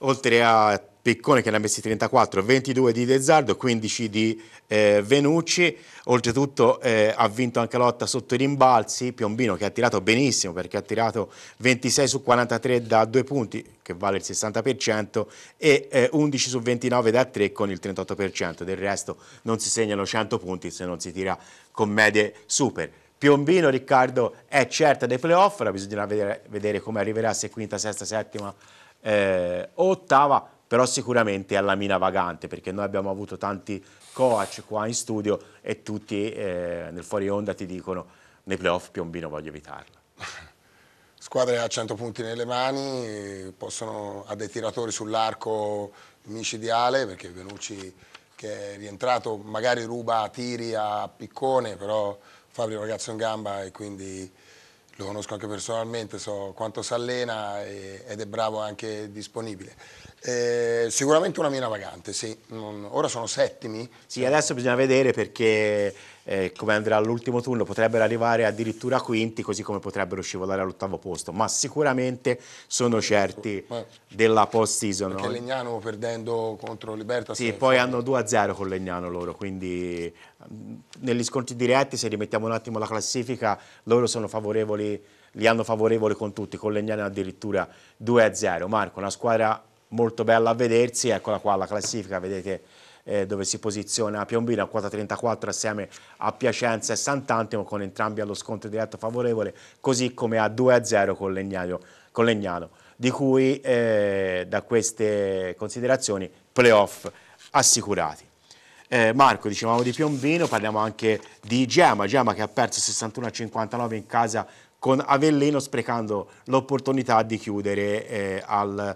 Oltre a Piccone che ne ha messi 34, 22 di De Zardo, 15 di eh, Venucci, oltretutto eh, ha vinto anche lotta sotto i rimbalzi, Piombino che ha tirato benissimo perché ha tirato 26 su 43 da due punti, che vale il 60%, e eh, 11 su 29 da 3 con il 38%, del resto non si segnano 100 punti se non si tira con medie super. Piombino, Riccardo, è certa dei playoff, ora bisognerà vedere, vedere come arriverà se quinta, sesta, settima, eh, ottava, però sicuramente alla mina vagante perché noi abbiamo avuto tanti coach qua in studio e tutti eh, nel fuori onda ti dicono nei playoff Piombino voglio evitarla. Squadre a 100 punti nelle mani, possono, ha dei tiratori sull'arco micidiale perché Venucci che è rientrato magari ruba tiri a piccone però Fabio è un ragazzo in gamba e quindi lo conosco anche personalmente, so quanto si allena ed è bravo anche disponibile. Eh, sicuramente una mina vagante, sì. ora sono settimi. Sì, adesso bisogna vedere perché eh, come andrà all'ultimo turno, potrebbero arrivare addirittura a quinti, così come potrebbero scivolare all'ottavo posto, ma sicuramente sono certi ma della post-season. Perché no? Legnano perdendo contro Libertas. Sì, poi hanno 2-0 con Legnano loro, quindi mm, negli scontri diretti, se rimettiamo un attimo la classifica, loro sono favorevoli, li hanno favorevoli con tutti, con Legnano addirittura 2-0. Marco, una squadra molto bella a vedersi, eccola qua la classifica, vedete eh, dove si posiziona Piombino a quota 34 assieme a Piacenza e Sant'Antimo con entrambi allo scontro diretto favorevole, così come a 2-0 con Legnano. Con Legnano di cui eh, da queste considerazioni playoff assicurati. Eh, Marco, dicevamo di Piombino, parliamo anche di Gema, Gema che ha perso 61 59 in casa con Avellino sprecando l'opportunità di chiudere eh, al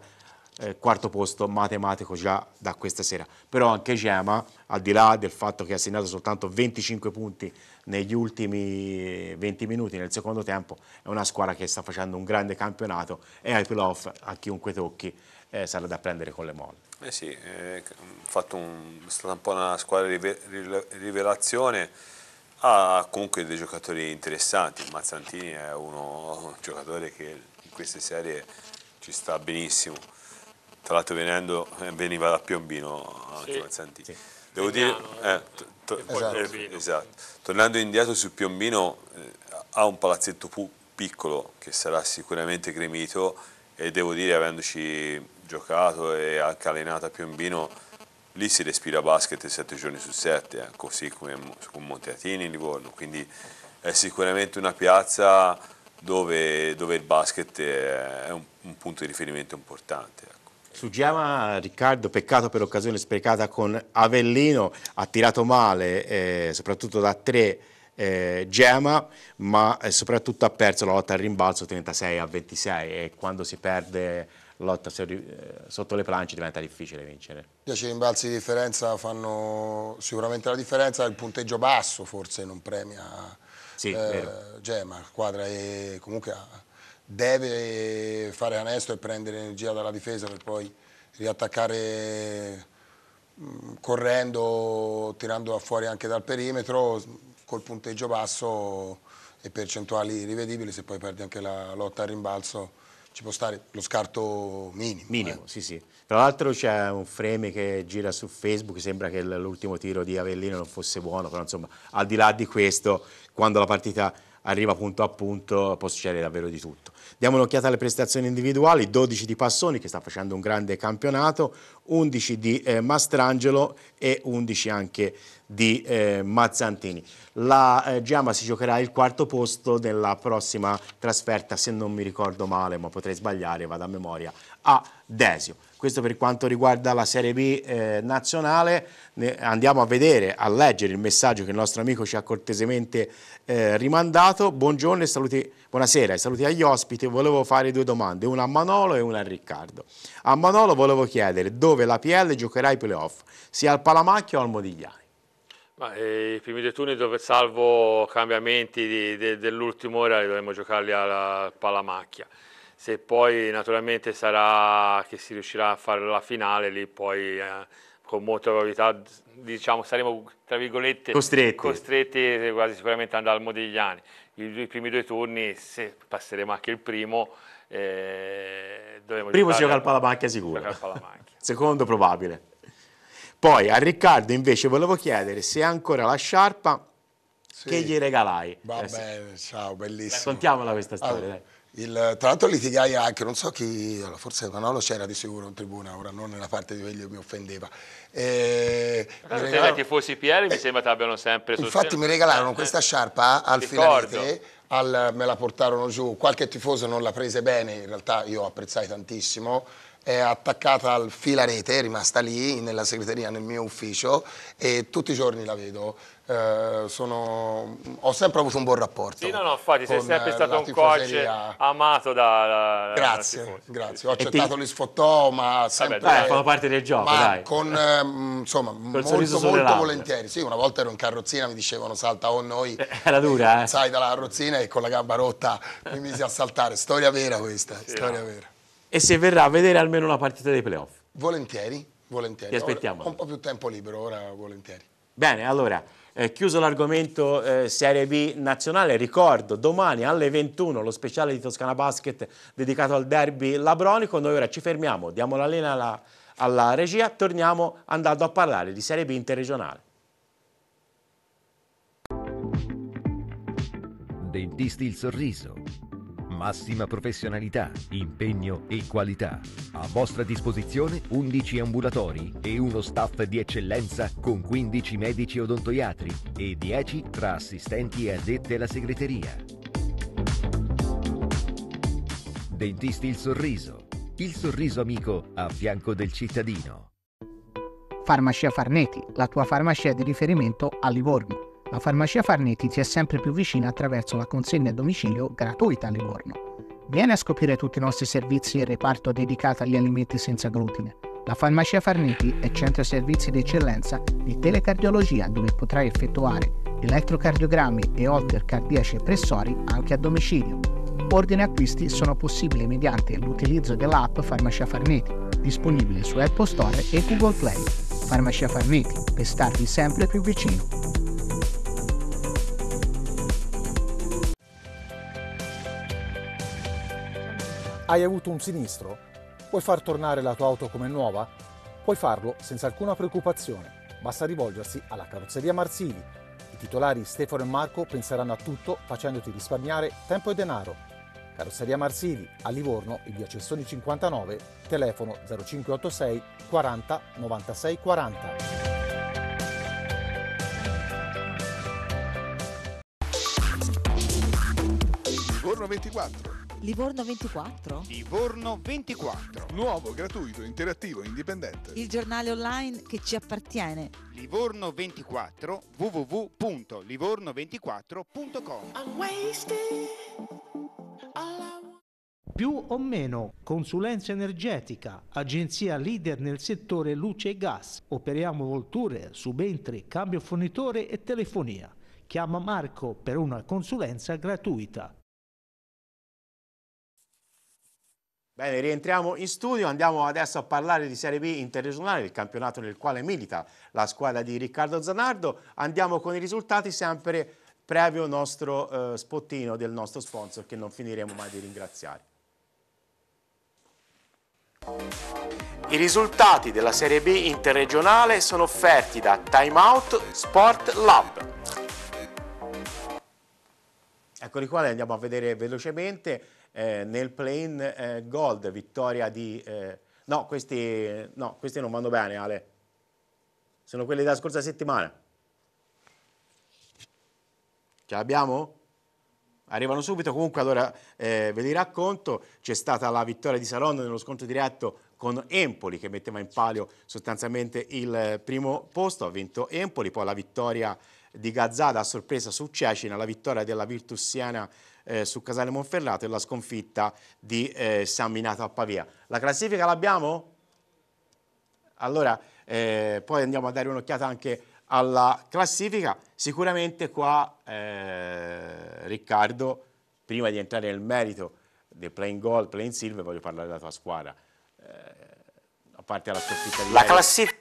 eh, quarto posto matematico già da questa sera. Però anche Gema, al di là del fatto che ha segnato soltanto 25 punti negli ultimi 20 minuti nel secondo tempo, è una squadra che sta facendo un grande campionato e ai playoff a chiunque tocchi eh, sarà da prendere con le molle. Eh sì, eh, un, è stata un po' una squadra di rivelazione, ha comunque dei giocatori interessanti, Mazzantini è uno, un giocatore che in queste serie ci sta benissimo tra l'altro venendo, eh, veniva da Piombino anche sì. sì. Devo dire, eh. Eh, esatto. tornando indietro su Piombino, eh, ha un palazzetto piccolo che sarà sicuramente gremito e devo dire, avendoci giocato e anche allenato a Piombino, lì si respira basket 7 giorni su 7, così come con Monteatini in Livorno, quindi è sicuramente una piazza dove, dove il basket è un, un punto di riferimento importante. Suggiama Riccardo, peccato per l'occasione sprecata con Avellino, ha tirato male, eh, soprattutto da tre eh, Gema, ma eh, soprattutto ha perso la lotta al rimbalzo 36 a 26 e quando si perde la lotta eh, sotto le planche diventa difficile vincere. I 10 rimbalzi di differenza fanno sicuramente la differenza, il punteggio basso forse non premia sì, eh, Gema, squadra e comunque ha deve fare canesto e prendere energia dalla difesa per poi riattaccare mm, correndo, tirando fuori anche dal perimetro, col punteggio basso e percentuali rivedibili, se poi perdi anche la lotta al rimbalzo ci può stare lo scarto minimo. Minimo, eh. sì sì. Tra l'altro c'è un frame che gira su Facebook, sembra che l'ultimo tiro di Avellino non fosse buono, però insomma, al di là di questo, quando la partita arriva punto a punto, può succedere davvero di tutto. Diamo un'occhiata alle prestazioni individuali, 12 di Passoni che sta facendo un grande campionato, 11 di eh, Mastrangelo e 11 anche di eh, Mazzantini. La eh, Giama si giocherà il quarto posto nella prossima trasferta, se non mi ricordo male, ma potrei sbagliare, vado a memoria, a Desio. Questo per quanto riguarda la Serie B eh, nazionale, ne andiamo a vedere, a leggere il messaggio che il nostro amico ci ha cortesemente eh, rimandato. Buongiorno e saluti, buonasera e saluti agli ospiti. Volevo fare due domande, una a Manolo e una a Riccardo. A Manolo volevo chiedere dove la PL giocherà i playoff, sia al Palamacchio o al Modigliani. Ma, eh, I primi due turni, dove salvo cambiamenti de, dell'ultima ora, dovremmo giocarli al Palamacchia se poi naturalmente sarà che si riuscirà a fare la finale lì poi eh, con molta probabilità diciamo saremo tra virgolette costretti, costretti eh, quasi sicuramente ad andare al Modigliani I, i primi due turni se passeremo anche il primo eh, dovremo primo si gioca al Palamacchia sicuro Palamacchia. secondo probabile poi a Riccardo invece volevo chiedere se ha ancora la sciarpa sì. che gli regalai va eh, bene sì. ciao bellissimo raccontiamola questa storia allora. Il, tra l'altro litigai anche, non so chi, forse Manolo c'era di sicuro in tribuna, ora non nella parte di Veglio mi offendeva. E mi regalarono, tifosi Pieri eh, mi sembra che abbiano sempre Infatti mi regalarono questa sciarpa al finale, al, me la portarono giù, qualche tifoso non la prese bene, in realtà io apprezzai tantissimo, è attaccata al filarete, è rimasta lì nella segreteria nel mio ufficio e tutti i giorni la vedo eh, sono, ho sempre avuto un buon rapporto. Sì, no, no, infatti sei sempre stato un coach amato da... da grazie, da grazie. Ho accettato ti... gli sfottò, ma eh sempre... Vabbè, eh, fanno parte del gioco, dai. Con, eh, ehm, insomma, molto, molto volentieri. Sì, una volta ero in carrozzina, mi dicevano salta o noi. Eh, era dura, eh. Sai, dalla carrozzina e con la gamba rotta mi misi a saltare. Storia vera questa, sì, storia no. vera. E se verrà a vedere almeno una partita dei playoff? Volentieri, volentieri. Ti aspettiamo. Ho un po' più tempo libero ora, volentieri. Bene, allora... Eh, chiuso l'argomento eh, Serie B nazionale, ricordo domani alle 21 lo speciale di Toscana Basket dedicato al derby labronico, noi ora ci fermiamo, diamo la linea alla, alla regia, torniamo andando a parlare di Serie B interregionale. Dentisti il sorriso Massima professionalità, impegno e qualità. A vostra disposizione 11 ambulatori e uno staff di eccellenza con 15 medici odontoiatri e 10 tra assistenti e addette alla segreteria. Dentisti il sorriso. Il sorriso amico a fianco del cittadino. Farmacia Farneti, la tua farmacia di riferimento a Livorno la farmacia Farnetti ti è sempre più vicina attraverso la consegna a domicilio gratuita a Livorno. Vieni a scoprire tutti i nostri servizi e reparto dedicato agli alimenti senza glutine. La farmacia Farnetti è centro servizi d'eccellenza di telecardiologia dove potrai effettuare elettrocardiogrammi e holter cardiaci e pressori anche a domicilio. Ordini e acquisti sono possibili mediante l'utilizzo dell'app Farmacia Farnetti, disponibile su Apple Store e Google Play. Farmacia Farnetti, per starvi sempre più vicino. Hai avuto un sinistro? Puoi far tornare la tua auto come nuova? Puoi farlo senza alcuna preoccupazione. Basta rivolgersi alla carrozzeria Marsili. I titolari Stefano e Marco penseranno a tutto facendoti risparmiare tempo e denaro. Carrozzeria Marsili, a Livorno, in via Cessoni 59, telefono 0586 40 96 40. Giorno 24 Livorno 24? Livorno 24. Nuovo, gratuito, interattivo, indipendente. Il giornale online che ci appartiene. Livorno 24 www.livorno24.com. Più o meno consulenza energetica, agenzia leader nel settore luce e gas. Operiamo volture, subentri, cambio fornitore e telefonia. Chiama Marco per una consulenza gratuita. Bene, rientriamo in studio, andiamo adesso a parlare di Serie B interregionale, il campionato nel quale milita la squadra di Riccardo Zanardo. Andiamo con i risultati sempre previo nostro eh, spottino del nostro sponsor che non finiremo mai di ringraziare. I risultati della Serie B interregionale sono offerti da Time Out Sport Lab. Eccoli qua, andiamo a vedere velocemente eh, nel plane eh, gold, vittoria di... Eh, no, questi, no, questi non vanno bene Ale, sono quelli della scorsa settimana. Ce l'abbiamo? Arrivano subito, comunque allora eh, ve li racconto, c'è stata la vittoria di Salon nello scontro diretto con Empoli che metteva in palio sostanzialmente il primo posto, ha vinto Empoli, poi la vittoria di Gazzada a sorpresa su Cecina, la vittoria della Virtus Siena eh, su Casale Monferrato e la sconfitta di eh, San Minato a Pavia. La classifica l'abbiamo? Allora, eh, poi andiamo a dare un'occhiata anche alla classifica. Sicuramente qua, eh, Riccardo, prima di entrare nel merito del playing goal, playing silver, voglio parlare della tua squadra. Eh, a parte la sconfitta di la ieri,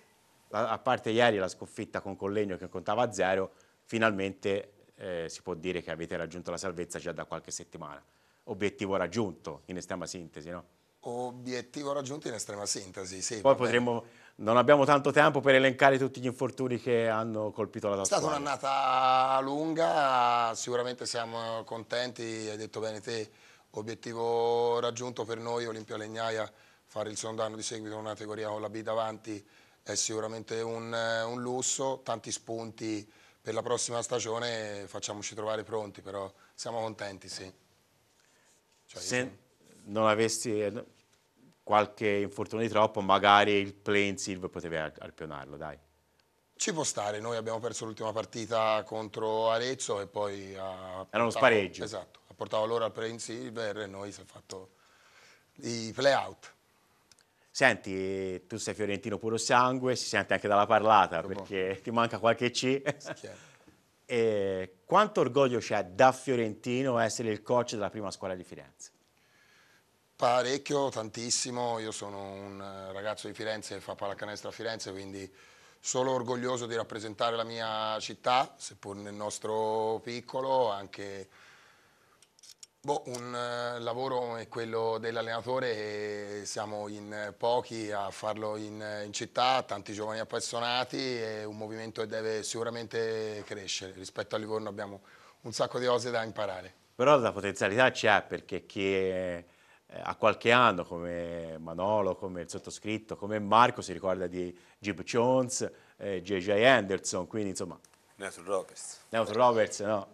a parte ieri la sconfitta con Collegno che contava zero, finalmente eh, si può dire che avete raggiunto la salvezza già da qualche settimana. Obiettivo raggiunto, in estrema sintesi, no? Obiettivo raggiunto in estrema sintesi, sì. Poi potremmo, non abbiamo tanto tempo per elencare tutti gli infortuni che hanno colpito la Toscana. È stata un'annata lunga, sicuramente siamo contenti, hai detto bene te, obiettivo raggiunto per noi, Olimpia Legnaia, fare il secondo anno di seguito in una categoria con la B davanti è sicuramente un, eh, un lusso, tanti spunti per la prossima stagione facciamoci trovare pronti, però siamo contenti, sì. Cioè, Se sono... non avessi eh, qualche infortunio di troppo, magari il play in silver poteva alpionarlo, dai. Ci può stare, noi abbiamo perso l'ultima partita contro Arezzo e poi... Portato, Era uno spareggio. Esatto, ha portato loro al play in silver e noi si è fatto i play out. Senti, tu sei fiorentino puro sangue, si sente anche dalla parlata perché ti manca qualche C. e eh, quanto orgoglio c'è da fiorentino essere il coach della prima squadra di Firenze? Parecchio, tantissimo. Io sono un eh, ragazzo di Firenze, fa pallacanestro a Firenze, quindi solo orgoglioso di rappresentare la mia città, seppur nel nostro piccolo, anche Boh, un eh, lavoro è quello dell'allenatore e siamo in eh, pochi a farlo in, eh, in, città, tanti giovani appassionati è un movimento che deve sicuramente crescere. Rispetto a Livorno abbiamo un sacco di cose da imparare. Però la potenzialità c'è perché chi ha qualche anno come Manolo, come il sottoscritto, come Marco si ricorda di Jib Jones, eh, J.J. Anderson, quindi insomma... Neutral Roberts. Neutral Roberts, no?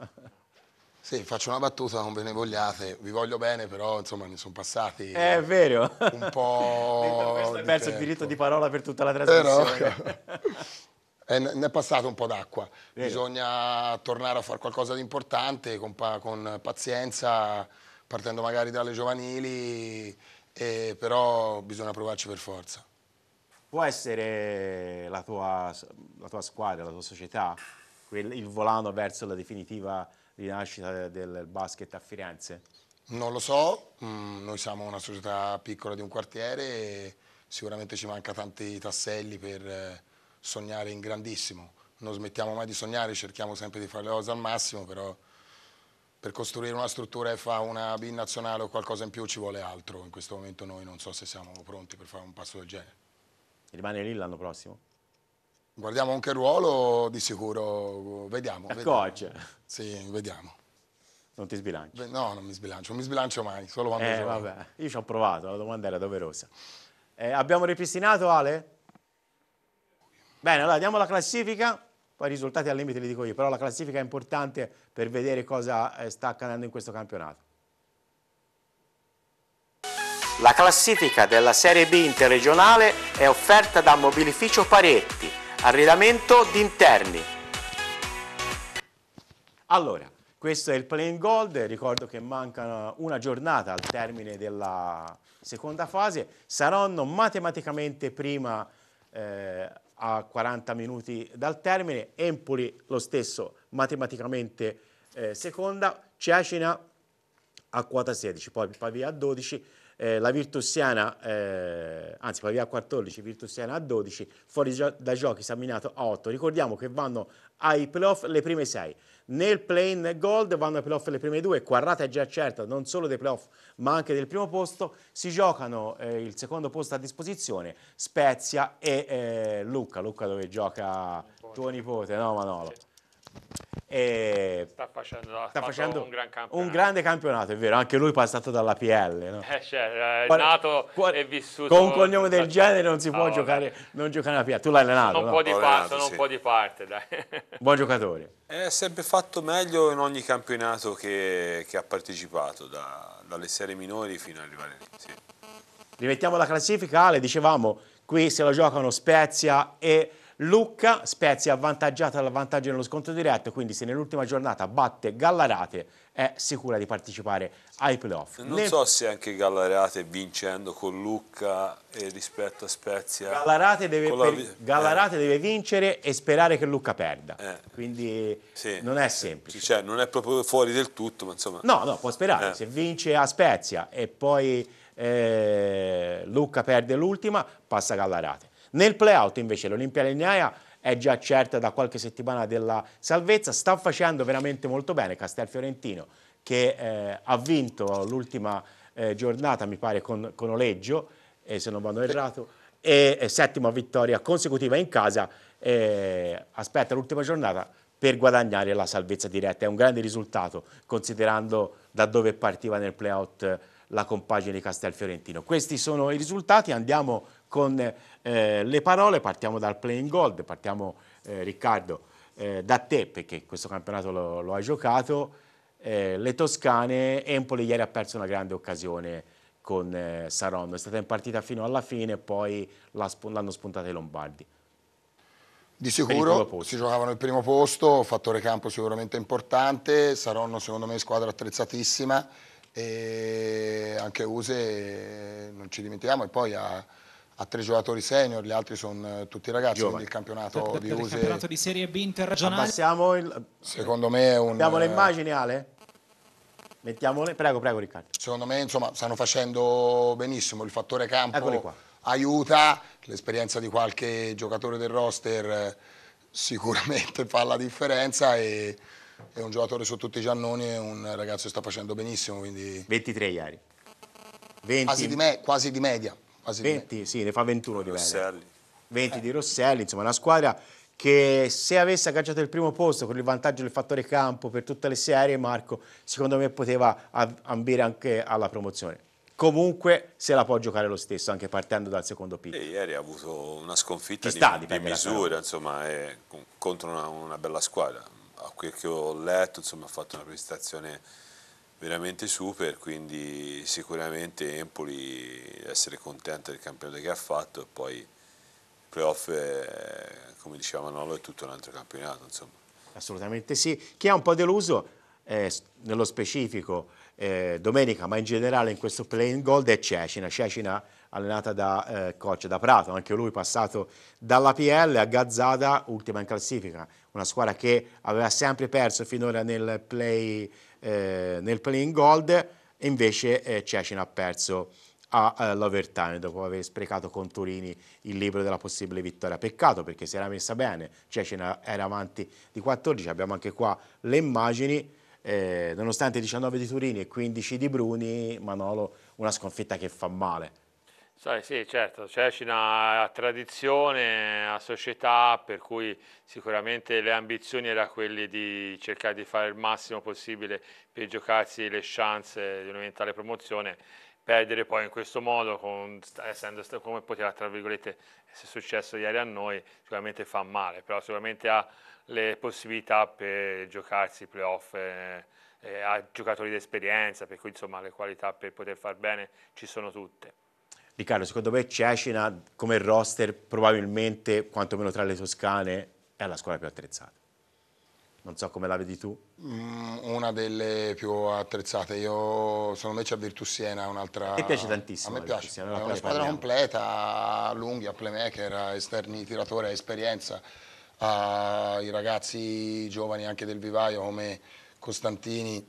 Sì, faccio una battuta, non ve ne vogliate, vi voglio bene, però insomma ne sono passati... Eh, è vero! Un po'... Hai perso il diritto di parola per tutta la eh, trasmissione. Eh, ne è passato un po' d'acqua, bisogna tornare a fare qualcosa di importante con, con pazienza, partendo magari dalle giovanili, eh, però bisogna provarci per forza. Può essere la tua, la tua squadra, la tua società, quel, il volano verso la definitiva rinascita del basket a Firenze? Non lo so, mm, noi siamo una società piccola di un quartiere e sicuramente ci manca tanti tasselli per eh, sognare in grandissimo. Non smettiamo mai di sognare, cerchiamo sempre di fare le cose al massimo, però per costruire una struttura e fare una B nazionale o qualcosa in più ci vuole altro. In questo momento noi non so se siamo pronti per fare un passo del genere. Rimane lì l'anno prossimo? Guardiamo anche il ruolo, di sicuro, vediamo. Ecco, vediamo. Coach. Sì, vediamo. Non ti sbilanci? No, non mi sbilancio, non mi sbilancio mai, solo quando eh, vabbè, io ci ho provato, la domanda era doverosa. Eh, abbiamo ripristinato Ale? Bene, allora diamo la classifica, poi i risultati al limite li dico io, però la classifica è importante per vedere cosa eh, sta accadendo in questo campionato. La classifica della Serie B interregionale è offerta da Mobilificio Paretti, Arredamento d'interni. Allora, questo è il Playing gold, ricordo che manca una giornata al termine della seconda fase, saranno matematicamente prima eh, a 40 minuti dal termine, Empoli lo stesso matematicamente eh, seconda, Cecina a quota 16, poi Pavia a 12, eh, la Virtusiana, eh, anzi Pavia a 14, Virtusiana a 12, fuori gio da giochi Samminato a 8. Ricordiamo che vanno ai playoff le prime 6. Nel plain gold vanno ai playoff le prime 2, Quarrata è già certa non solo dei playoff ma anche del primo posto, si giocano eh, il secondo posto a disposizione Spezia e eh, Lucca, Lucca dove gioca tuo nipote, no Manolo? Sì sta facendo, sta facendo un, gran un, grande campionato, è vero, anche lui è passato dall'APL. No? Eh, cioè, è nato qual- e vissuto. Con un cognome del genere non si può ah, giocare, non giocare alla PL. Tu l'hai allenato? Sono, no? un, po allenato, parte, sono sì. un po' di parte, dai. Buon giocatore. È sempre fatto meglio in ogni campionato che, che ha partecipato, da, dalle serie minori fino ad arrivare lì. Sì. Rimettiamo la classifica, Ale, dicevamo, qui se la giocano Spezia e... Lucca, Spezia avvantaggiata dal vantaggio nello scontro diretto, quindi se nell'ultima giornata batte Gallarate è sicura di partecipare ai playoff. Non Nel... so se anche Gallarate vincendo con Lucca e rispetto a Spezia... Gallarate deve, la... per... Gallarate eh. deve vincere e sperare che Lucca perda, eh. quindi sì. non è semplice. Cioè, non è proprio fuori del tutto, ma insomma... No, no, può sperare, eh. se vince a Spezia e poi eh, Lucca perde l'ultima, passa Gallarate. Nel playout invece l'Olimpia Legnaia è già certa da qualche settimana della salvezza, sta facendo veramente molto bene Castel Fiorentino che eh, ha vinto l'ultima eh, giornata mi pare con, con Oleggio, eh, se non vado errato, e, e settima vittoria consecutiva in casa, aspetta l'ultima giornata per guadagnare la salvezza diretta. È un grande risultato considerando da dove partiva nel playout eh, la compagine di Castel Fiorentino. Questi sono i risultati, andiamo con eh, le parole, partiamo dal playing gold, partiamo eh, Riccardo eh, da te perché questo campionato lo, lo hai giocato, eh, le Toscane, Empoli ieri ha perso una grande occasione con eh, Saronno, è stata in partita fino alla fine e poi l'hanno spuntata i Lombardi. Di sicuro si giocavano il primo posto, fattore campo sicuramente importante, Saronno secondo me squadra attrezzatissima e anche Use non ci dimentichiamo e poi ha ha tre giocatori senior, gli altri sono eh, tutti ragazzi, Giovani. quindi il campionato per, per, di Use... Il campionato di Serie B interregionale... Abbassiamo il... Secondo me è un... Abbiamo le eh, immagini Ale? Mettiamole... Prego, prego Riccardo. Secondo me insomma stanno facendo benissimo, il fattore campo aiuta, l'esperienza di qualche giocatore del roster eh, sicuramente fa la differenza e è un giocatore su tutti i giannoni e un ragazzo che sta facendo benissimo. Quindi... 23 ieri. 20... Quasi, di me, quasi di media. Quasi 20, 20, sì, ne fa 21 di Rosselli. 20 eh. di Rosselli, insomma una squadra che se avesse agganciato il primo posto con il vantaggio del fattore campo per tutte le serie, Marco, secondo me poteva ambire anche alla promozione. Comunque se la può giocare lo stesso, anche partendo dal secondo picco. E ieri ha avuto una sconfitta Ci di, di misura, insomma, è, contro una, una, bella squadra. A quel che ho letto, insomma, ha fatto una prestazione veramente super, quindi sicuramente Empoli essere contento del campionato che ha fatto e poi il playoff, è, eh, come diceva Manolo, è tutto un altro campionato. Insomma. Assolutamente sì. Chi è un po' deluso, eh, nello specifico eh, domenica, ma in generale in questo playing gold è Cecina. Cecina allenata da eh, coach da Prato, anche lui passato dalla PL a Gazzada, ultima in classifica, una squadra che aveva sempre perso finora nel play eh, nel playing gold e invece eh, Cecin ha perso all'overtime eh, dopo aver sprecato con Turini il libro della possibile vittoria. Peccato perché si era messa bene, Cecina era avanti di 14, abbiamo anche qua le immagini, eh, nonostante 19 di Turini e 15 di Bruni, Manolo una sconfitta che fa male Sai, sì, certo, Cecina ha tradizione, ha società, per cui sicuramente le ambizioni erano quelle di cercare di fare il massimo possibile per giocarsi le chance di un'eventuale promozione, perdere poi in questo modo, con, essendo come poteva, tra virgolette, essere successo ieri a noi, sicuramente fa male, però sicuramente ha le possibilità per giocarsi i playoff. Eh, eh ha giocatori d'esperienza, per cui insomma le qualità per poter far bene ci sono tutte. Riccardo, secondo me Cecina come roster probabilmente, quantomeno tra le toscane, è la squadra più attrezzata. Non so come la vedi tu. Mm, una delle più attrezzate. Io sono me c'è Virtus Siena, un'altra... Ti piace tantissimo. A me piace. Siena, è una squadra completa, lunghi, a playmaker, esterni, tiratore, esperienza. Uh, I ragazzi giovani anche del vivaio come Costantini,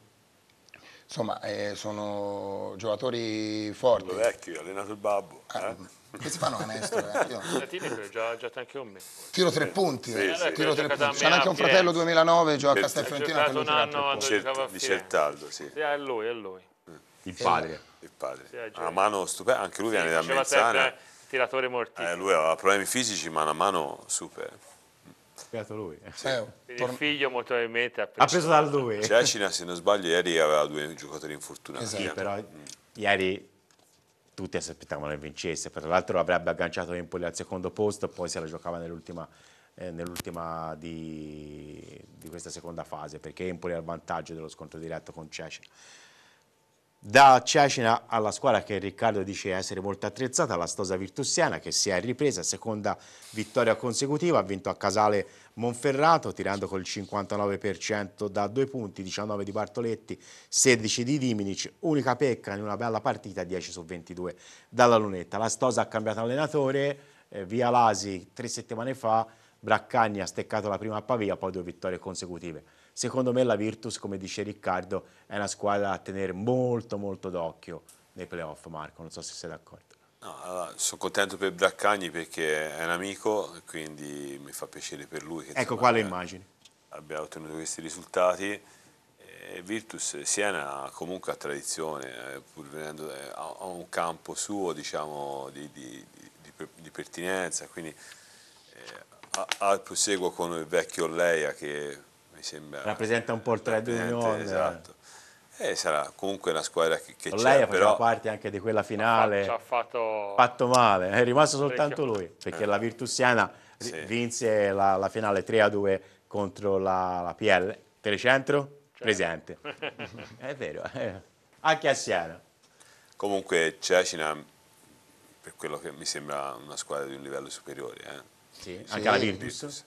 insomma eh, sono giocatori forti. Quello vecchio, allenato il babbo. Ah, eh? Mm. Questi fanno canestro. Eh. Io... già, già eh, eh. anche un me. Tiro tre punti. Sì, sì. Tiro tre punti. C'è anche un fratello 2009, gioca a Castel Fiorentino. Ha un anno di Certaldo, sì. Sì, è lui, è lui. Mm. Il padre. Eh, il padre. Sì, una mano stupenda, anche lui sì, viene da Mezzana. tiratore mortissimo. Eh, lui aveva problemi fisici, ma una mano super creato lui. Eh, sì. Il figlio molto probabilmente ha preso, ha preso da lui. Cecina, se non sbaglio, ieri aveva due giocatori infortunati. Esatto. Sì, esatto. però mm. ieri tutti aspettavano che vincesse, tra l'altro avrebbe agganciato Empoli al secondo posto, poi se la giocava nell'ultima eh, nell di, di, questa seconda fase, perché Empoli ha il vantaggio dello scontro diretto con Cecina. Da Cecina alla squadra che Riccardo dice essere molto attrezzata, la Stosa Virtussiana che si è ripresa, seconda vittoria consecutiva, ha vinto a Casale Monferrato tirando col 59% da due punti, 19 di Bartoletti, 16 di Diminic, unica pecca in una bella partita, 10 su 22 dalla lunetta. La Stosa ha cambiato allenatore, eh, via Lasi tre settimane fa, Braccagni ha steccato la prima a Pavia, poi due vittorie consecutive secondo me la Virtus, come dice Riccardo, è una squadra a tenere molto molto d'occhio nei playoff, Marco, non so se sei d'accordo. No, allora, sono contento per Braccagni perché è un amico, quindi mi fa piacere per lui. Che, ecco qua le immagini. Abbia ottenuto questi risultati. Eh, Virtus Siena comunque ha tradizione, eh, pur venendo, eh, ha un campo suo diciamo, di, di, di, di pertinenza, quindi eh, ha, ha proseguo con il vecchio Leia che mi sembra... Rappresenta un po' il trade union. Esatto. Eh, sarà comunque una squadra che, che Lei c'è, però... parte anche di quella finale. ha fatto... fatto... male, è rimasto soltanto lui, perché eh. la Virtusiana sì. vinse la, la finale 3-2 a contro la, la PL. Telecentro? C'è. Cioè. Presente. è vero, eh. anche a Siena. Comunque Cecina, per quello che mi sembra una squadra di un livello superiore. Eh. Sì, anche sì. la Virtus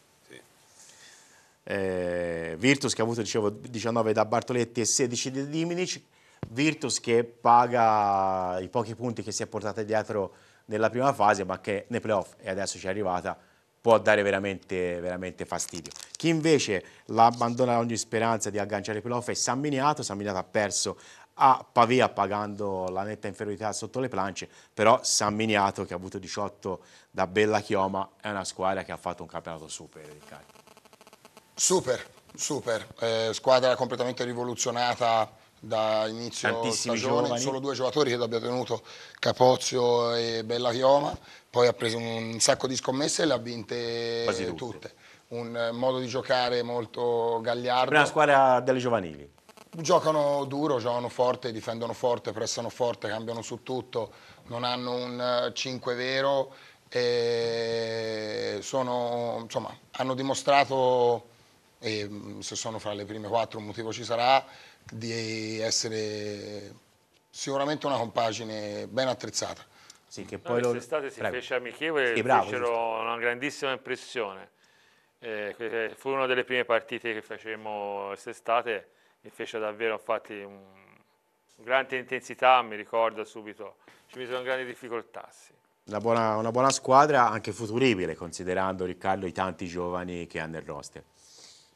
eh, Virtus che ha avuto dicevo, 19 da Bartoletti e 16 da Diminic, Virtus che paga i pochi punti che si è portata dietro nella prima fase ma che nei playoff e adesso ci è arrivata può dare veramente, veramente, fastidio. Chi invece l'abbandona ogni speranza di agganciare i playoff è San Miniato, San Miniato ha perso a Pavia pagando la netta inferiorità sotto le planche però San Miniato che ha avuto 18 da Bella Chioma è una squadra che ha fatto un campionato super, Riccardo. Super, super. Eh, squadra completamente rivoluzionata da inizio Tantissimi stagione, giovani. solo due giocatori che l'abbia tenuto, Capozio e Bella Chioma, poi ha preso un sacco di scommesse e le ha vinte tutte. tutte. Un eh, modo di giocare molto gagliardo. Una squadra delle giovanili. Giocano duro, giocano forte, difendono forte, pressano forte, cambiano su tutto, non hanno un 5 eh, vero e sono, insomma, hanno dimostrato e mm, se sono fra le prime quattro un motivo ci sarà, di essere sicuramente una compagine ben attrezzata. Sì, che poi no, quest'estate si Prego. fece amichevole, e bravo, fecero una grandissima impressione. Eh, eh, fu una delle prime partite che facemmo quest'estate e fece davvero infatti un, grande intensità, mi ricordo subito, ci misero grandi difficoltà. Sì. Una buona, una buona squadra anche futuribile considerando Riccardo i tanti giovani che ha nel roster.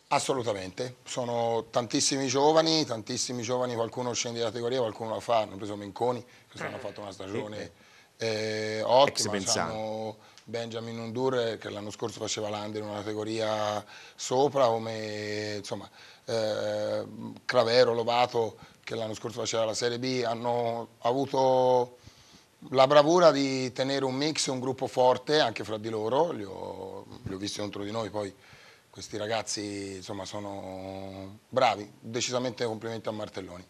Assolutamente, sono tantissimi giovani, tantissimi giovani, qualcuno scende di categoria, qualcuno la fa, hanno preso Menconi, che hanno eh. fatto una stagione eh, eh ottima, hanno Benjamin Undur che l'anno scorso faceva l'Under in una categoria sopra, come insomma, eh, Cravero, Lovato che l'anno scorso faceva la Serie B, hanno avuto la bravura di tenere un mix, un gruppo forte anche fra di loro, li ho, li ho visti contro di noi poi questi ragazzi insomma, sono bravi, decisamente complimenti a Martelloni.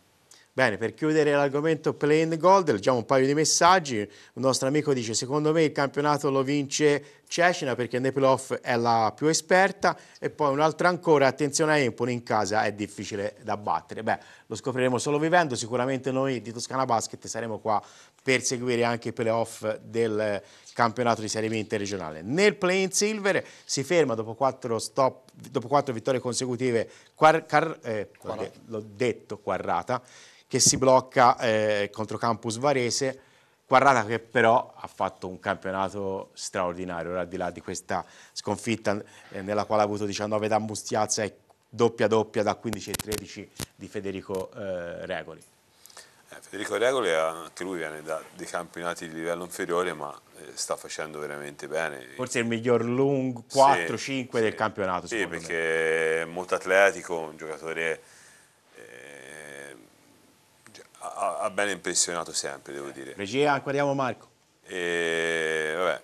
Bene, per chiudere l'argomento play the gold, leggiamo un paio di messaggi. Un nostro amico dice, secondo me il campionato lo vince Cecina perché nei playoff è la più esperta. E poi un altro ancora, attenzione a Empoli in casa, è difficile da battere. Beh, lo scopriremo solo vivendo, sicuramente noi di Toscana Basket saremo qua per seguire anche i playoff del campionato di Serie B interregionale. Nel play-in silver si ferma dopo quattro, stop, dopo quattro vittorie consecutive, quar, car, eh, eh, l'ho detto, Quarrata, che si blocca eh, contro Campus Varese, Quarrata che però ha fatto un campionato straordinario, al di là di questa sconfitta eh, nella quale ha avuto 19 da Mustiazza e doppia doppia da 15 e 13 di Federico eh, Regoli. Eh, Federico Regoli anche lui viene da dei campionati di livello inferiore ma eh, sta facendo veramente bene. Forse il miglior lungo 4-5 sì, del sì, campionato. Sì, perché me. è molto atletico, un giocatore eh, ha, ha ben impressionato sempre, devo dire. Regia, guardiamo Marco. E, vabbè,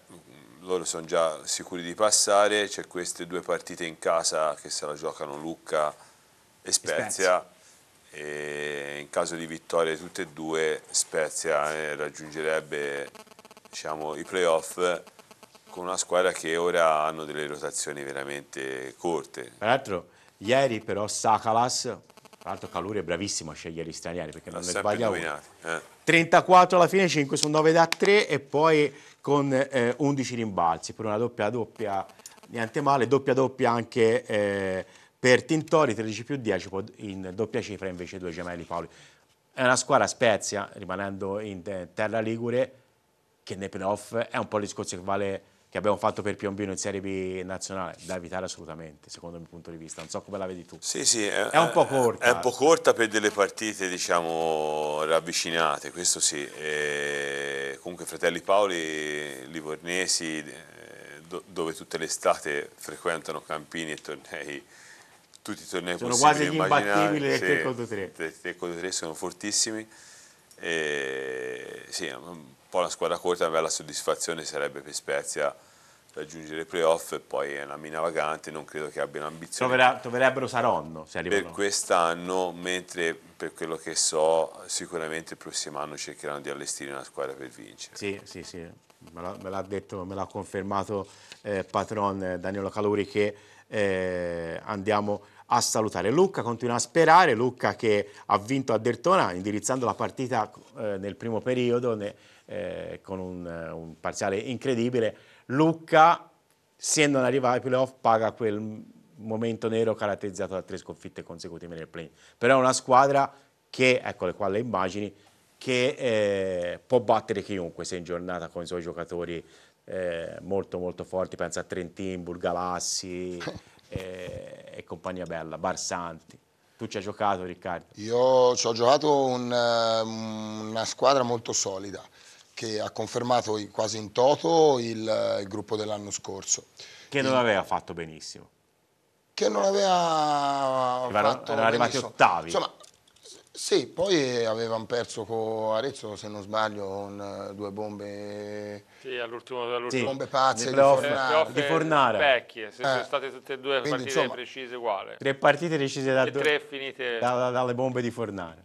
loro sono già sicuri di passare, c'è queste due partite in casa che se la giocano Lucca e Spezia, e, in caso di vittoria tutte e due Spezia eh, raggiungerebbe diciamo, i playoff con una squadra che ora hanno delle rotazioni veramente corte. Tra l'altro ieri però Sakalas, tra l'altro Caluri è bravissimo a scegliere gli stranieri perché non ne sbaglia uno. Eh. 34 alla fine, 5 su 9 da 3 e poi con eh, 11 rimbalzi per una doppia doppia, niente male, doppia doppia anche eh, per Tintori, 13 più 10 in doppia cifra invece due gemelli Paoli. È una squadra Spezia, rimanendo in eh, terra ligure, che nei playoff è un po' il discorso che vale che abbiamo fatto per Piombino in Serie B nazionale, da evitare assolutamente, secondo il mio punto di vista. Non so come la vedi tu. Sì, sì, è, è un po' corta. È un po' corta per delle partite, diciamo, ravvicinate, questo sì. E comunque Fratelli Paoli, Livornesi, eh, do, dove tutte le state frequentano campini e tornei tutti i tornei sono quasi imbattibili e 3 contro 3 3 contro 3 sono fortissimi e, sì, poi una squadra corta aveva la soddisfazione sarebbe per Spezia raggiungere i playoff e poi è una mina vagante, non credo che abbiano ambizioni. Troverà, troverebbero Saronno se arrivano. Per quest'anno, mentre per quello che so, sicuramente il prossimo anno cercheranno di allestire una squadra per vincere. Sì, sì, sì, me l'ha detto, me l'ha confermato eh, patron Daniele Caluri che eh, andiamo a salutare. Lucca continua a sperare, Lucca che ha vinto a Dertona indirizzando la partita eh, nel primo periodo, ne, eh, con un, eh, un, parziale incredibile. Lucca, se non arriva ai playoff, paga quel momento nero caratterizzato da tre sconfitte consecutive nel play. Però è una squadra che, eccole qua le immagini, che eh, può battere chiunque se in giornata con i suoi giocatori eh, molto molto forti, pensa a Trentin, Burgalassi e, eh, e compagnia bella, Barsanti. Tu ci hai giocato Riccardo? Io ci ho giocato un, una squadra molto solida, che ha confermato quasi in toto il, il gruppo dell'anno scorso. Che non il, aveva fatto benissimo. Che non aveva che fatto Erano arrivati ottavi. Insomma, sì, poi avevano perso con Arezzo, se non sbaglio, con eh, due bombe, sì, all'ultimo, all'ultimo. bombe pazze di, prof, Fornara. Di Fornara. Vecchie, se eh. sono state tutte e due Quindi, partite insomma, precise uguali. Tre partite decise da e due, tre finite... Da, da, dalle bombe di Fornara.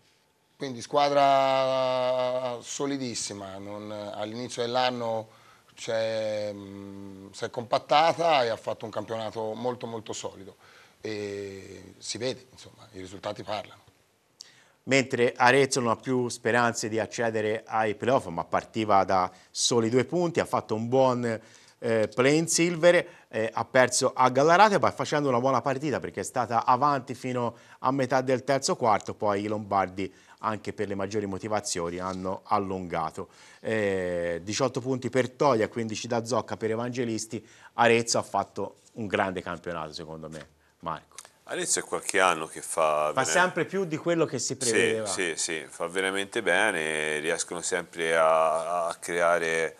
Quindi squadra solidissima, non, all'inizio dell'anno si è compattata e ha fatto un campionato molto molto solido e si vede, insomma, i risultati parlano. Mentre Arezzo non ha più speranze di accedere ai playoff, ma partiva da soli due punti, ha fatto un buon eh, play in silver, eh, ha perso a Gallarate, ma facendo una buona partita perché è stata avanti fino a metà del terzo quarto, poi i Lombardi anche per le maggiori motivazioni hanno allungato. Eh, 18 punti per Toglia, 15 da Zocca per Evangelisti, Arezzo ha fatto un grande campionato secondo me, Marco. Arezzo è qualche anno che fa... Fa sempre più di quello che si prevedeva. Sì, sì, sì fa veramente bene, riescono sempre a, a creare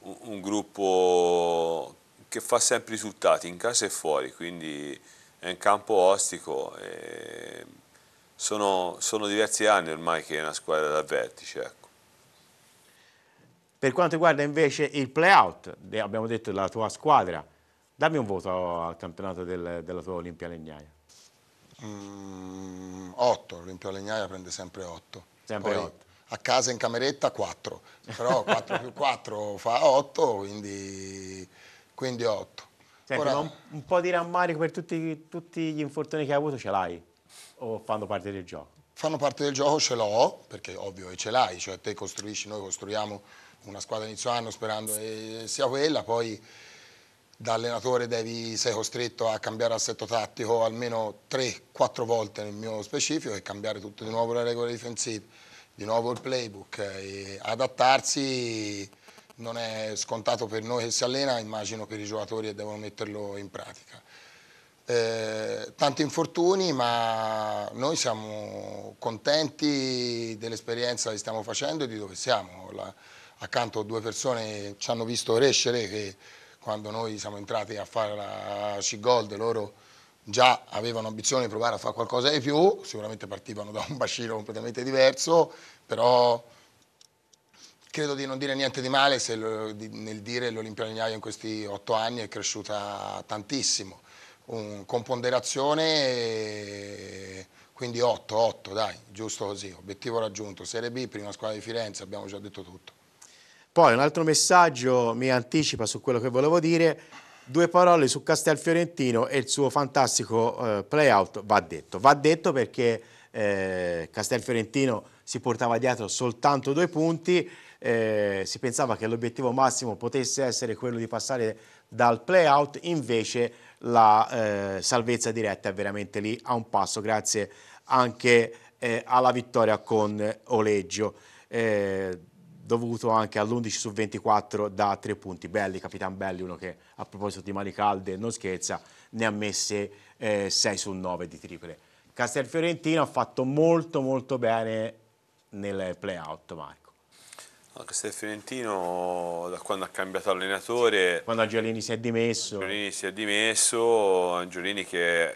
un, un, gruppo che fa sempre risultati in casa e fuori, quindi è un campo ostico. E eh, sono, sono, diversi anni ormai che è una squadra da vertice. Ecco. Per quanto riguarda invece il playout, abbiamo detto della tua squadra, dammi un voto al campionato del, della tua Olimpia Legnaia. Mm, l'Olimpia Legnaia prende sempre 8. Sempre 8. A casa in cameretta 4, però 4 più 4 fa 8, quindi, quindi Senti, Ora... un, un, po' di rammarico per tutti, tutti gli infortuni che hai avuto ce l'hai? o fanno parte del gioco? Fanno parte del gioco, ce l'ho, perché ovvio che ce l'hai, cioè te costruisci, noi costruiamo una squadra inizio anno sperando che sia quella, poi da allenatore devi, sei costretto a cambiare assetto tattico almeno 3-4 volte nel mio specifico e cambiare tutto di nuovo le regole difensive, di nuovo il playbook, e adattarsi non è scontato per noi che si allena, immagino per i giocatori che devono metterlo in pratica. Eh, tanti infortuni, ma noi siamo contenti dell'esperienza che stiamo facendo e di dove siamo. La, accanto a due persone ci hanno visto crescere, che quando noi siamo entrati a fare la C-Gold loro già avevano ambizione di provare a fare qualcosa di più, sicuramente partivano da un bacino completamente diverso, però credo di non dire niente di male se nel dire l'Olimpia Lignaio in questi otto anni è cresciuta tantissimo un, con ponderazione quindi 8, 8 dai, giusto così, obiettivo raggiunto, Serie B, prima squadra di Firenze, abbiamo già detto tutto. Poi un altro messaggio mi anticipa su quello che volevo dire, due parole su Castel Fiorentino e il suo fantastico eh, playout va detto, va detto perché eh, Castel Fiorentino si portava dietro soltanto due punti, eh, si pensava che l'obiettivo massimo potesse essere quello di passare dal playout, invece la eh, salvezza diretta è veramente lì a un passo, grazie anche eh, alla vittoria con Oleggio, eh, dovuto anche all'11 su 24 da tre punti. Belli, Capitan Belli, uno che a proposito di mani calde non scherza, ne ha messe 6 eh, su 9 di triple. Castelfiorentino ha fatto molto molto bene nel play-out, Marco. Anche se Fiorentino, da quando ha cambiato allenatore... Quando Angiolini si è dimesso. Angiolini si è dimesso, Angiolini che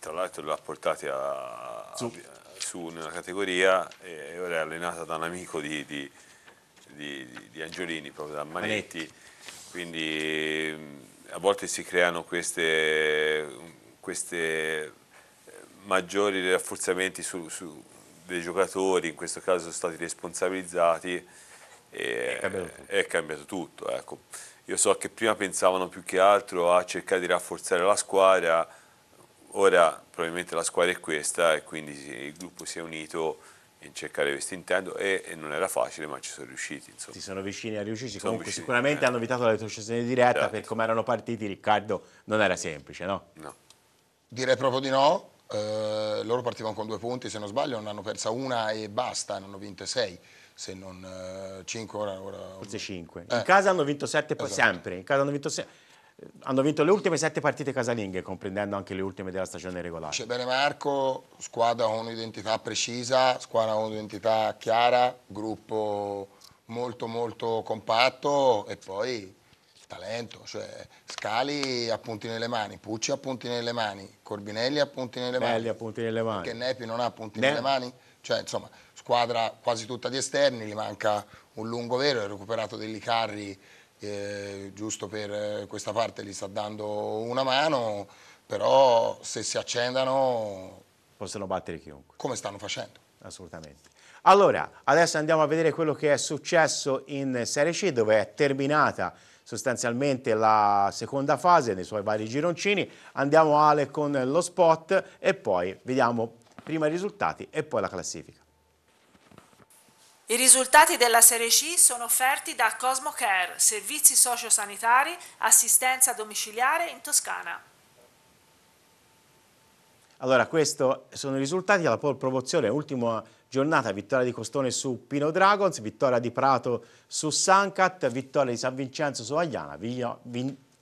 tra l'altro l'ha portati a, su. A, su. nella categoria e ora è allenata da un amico di, di, di, di Angiolini, proprio da Manetti. Manetti. Quindi a volte si creano queste, queste eh, maggiori rafforzamenti su, su dei giocatori, in questo caso sono stati responsabilizzati e è cambiato tutto. È cambiato tutto ecco. Io so che prima pensavano più che altro a cercare di rafforzare la squadra, ora probabilmente la squadra è questa e quindi il gruppo si è unito in cercare questo intento e, e, non era facile ma ci sono riusciti insomma. si sono vicini a riuscirsi sono comunque vicini, sicuramente eh. hanno evitato la retrocessione diretta certo. per come erano partiti Riccardo non era semplice no? no direi proprio di no eh, loro partivano con due punti, se non sbaglio, non hanno persa una e basta, hanno vinto sei se non 5 uh, eh, ora, ora, Forse cinque. Eh. In casa hanno vinto 7 esatto. sempre, in casa hanno vinto 6. Eh, hanno vinto le ultime sette partite casalinghe, comprendendo anche le ultime della stagione regolare. C'è bene Marco, squadra con un'identità precisa, squadra con un'identità chiara, gruppo molto molto compatto e poi talento, cioè Scali a punti nelle mani, Pucci a punti nelle mani, Corbinelli a punti nelle mani, Belli punti nelle mani, che Nepi non ha punti ne nelle mani, cioè insomma squadra quasi tutta di esterni, gli manca un lungo vero, è recuperato degli carri eh, giusto per eh, questa parte gli sta dando una mano, però se si accendano possono battere chiunque. Come stanno facendo? Assolutamente. Allora, adesso andiamo a vedere quello che è successo in Serie C dove è terminata sostanzialmente la seconda fase nei suoi vari gironcini. Andiamo Ale con lo spot e poi vediamo prima i risultati e poi la classifica. I risultati della Serie C sono offerti da Cosmocare, Care, servizi sociosanitari, assistenza domiciliare in Toscana. Allora, questi sono i risultati della promozione, ultimo giornata, vittoria di Costone su Pino Dragons, vittoria di Prato su Sancat, vittoria di San Vincenzo su Agliana,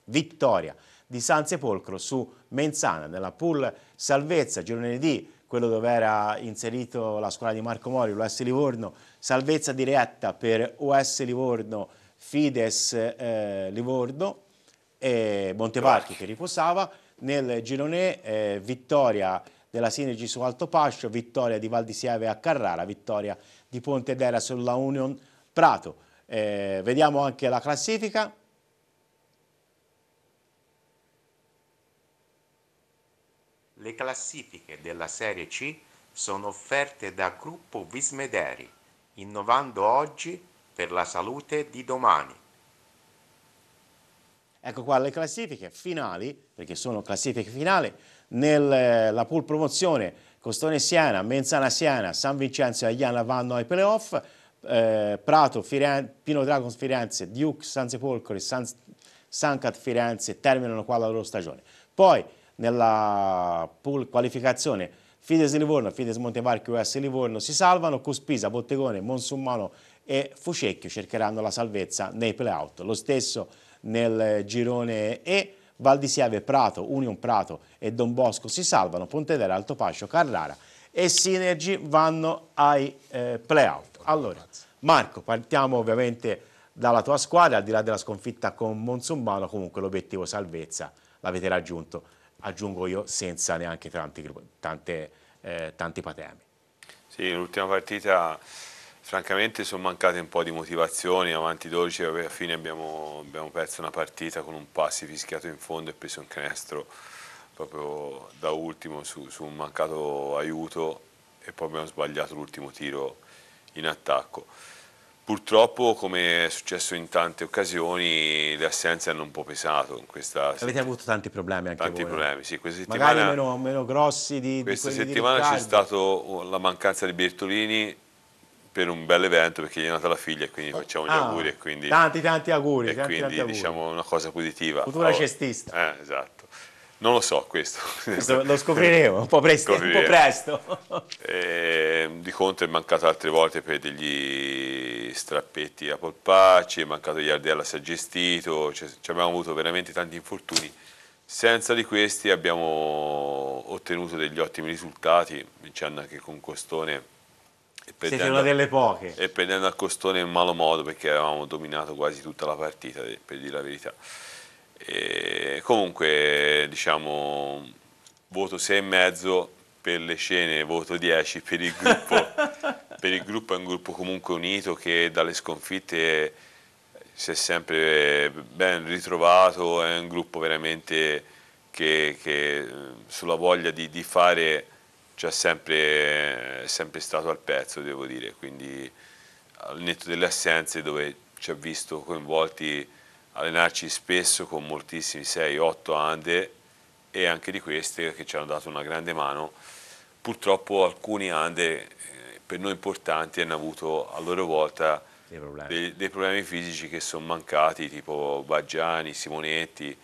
vittoria di San Sepolcro su Menzana. Nella pool salvezza, girone di quello dove era inserito la squadra di Marco Mori, l'US Livorno, salvezza diretta per US Livorno, Fides eh, Livorno e Monteparchi che riposava. Nel girone eh, vittoria della Sinergi su Alto Pascio, vittoria di Val di Sieve a Carrara, vittoria di Ponte d'Era sulla Union Prato. Eh, vediamo anche la classifica. Le classifiche della Serie C sono offerte da Gruppo Vismederi, innovando oggi per la salute di domani. Ecco qua le classifiche finali, perché sono classifiche finali nella eh, pool promozione Costone siena Menzana siena San Vincenzo e Agliana vanno ai playoff, eh, Prato, Firenze, Pino Dragons Firenze, Duke, San Sepolcoli, San, Sancat Firenze terminano qua la loro stagione. Poi nella pool qualificazione Fides Livorno, Fides Montevarchi, US Livorno si salvano, Cuspisa, Bottegone, Monsummano e Fucecchio cercheranno la salvezza nei playout. Lo stesso nel girone E Val di Siave, Prato, Union Prato e Don Bosco si salvano, Pontedera, Altopascio, Carrara e Sinergi vanno ai eh, playout. Allora, Marco, partiamo ovviamente dalla tua squadra, al di là della sconfitta con Monsummano, comunque l'obiettivo salvezza l'avete raggiunto, aggiungo io, senza neanche tanti, tante, eh, tanti patemi. Sì, l'ultima partita Francamente sono mancate un po' di motivazioni, avanti 12 alla fine abbiamo, abbiamo, perso una partita con un passi fischiato in fondo e preso un canestro proprio da ultimo su, su un mancato aiuto e poi abbiamo sbagliato l'ultimo tiro in attacco. Purtroppo, come è successo in tante occasioni, le assenze hanno un po' pesato. Avete avuto tanti problemi anche tanti voi. Eh? Problemi, sì. Questa settimana, Magari meno, meno grossi di Questa di settimana c'è stata la mancanza di Bertolini per un bel evento perché gli è nata la figlia e quindi oh. facciamo gli ah, auguri e quindi tanti tanti auguri e tanti, quindi tanti auguri. diciamo una cosa positiva futura oh, cestista eh, esatto non lo so questo, questo lo scopriremo un po' presto, un po presto. E, ehm, di contro è mancato altre volte per degli strappetti a polpacci è mancato Iardella si è gestito cioè, abbiamo avuto veramente tanti infortuni senza di questi abbiamo ottenuto degli ottimi risultati ci hanno anche con Costone siete una delle poche. E prendendo a Costone in malo modo perché avevamo dominato quasi tutta la partita, per dire la verità. E comunque, diciamo, voto 6,5 per le scene, voto 10 per il gruppo. per il gruppo è un gruppo comunque unito che dalle sconfitte si è sempre ben ritrovato, è un gruppo veramente che, che eh, sulla voglia di, di fare cioè sempre, sempre stato al pezzo, devo dire, quindi al netto delle assenze dove ci ha visto coinvolti allenarci spesso con moltissimi 6-8 ande e anche di queste che ci hanno dato una grande mano. Purtroppo alcuni ande eh, per noi importanti hanno avuto a loro volta dei problemi, dei, dei problemi fisici che sono mancati, tipo Baggiani, Simonetti,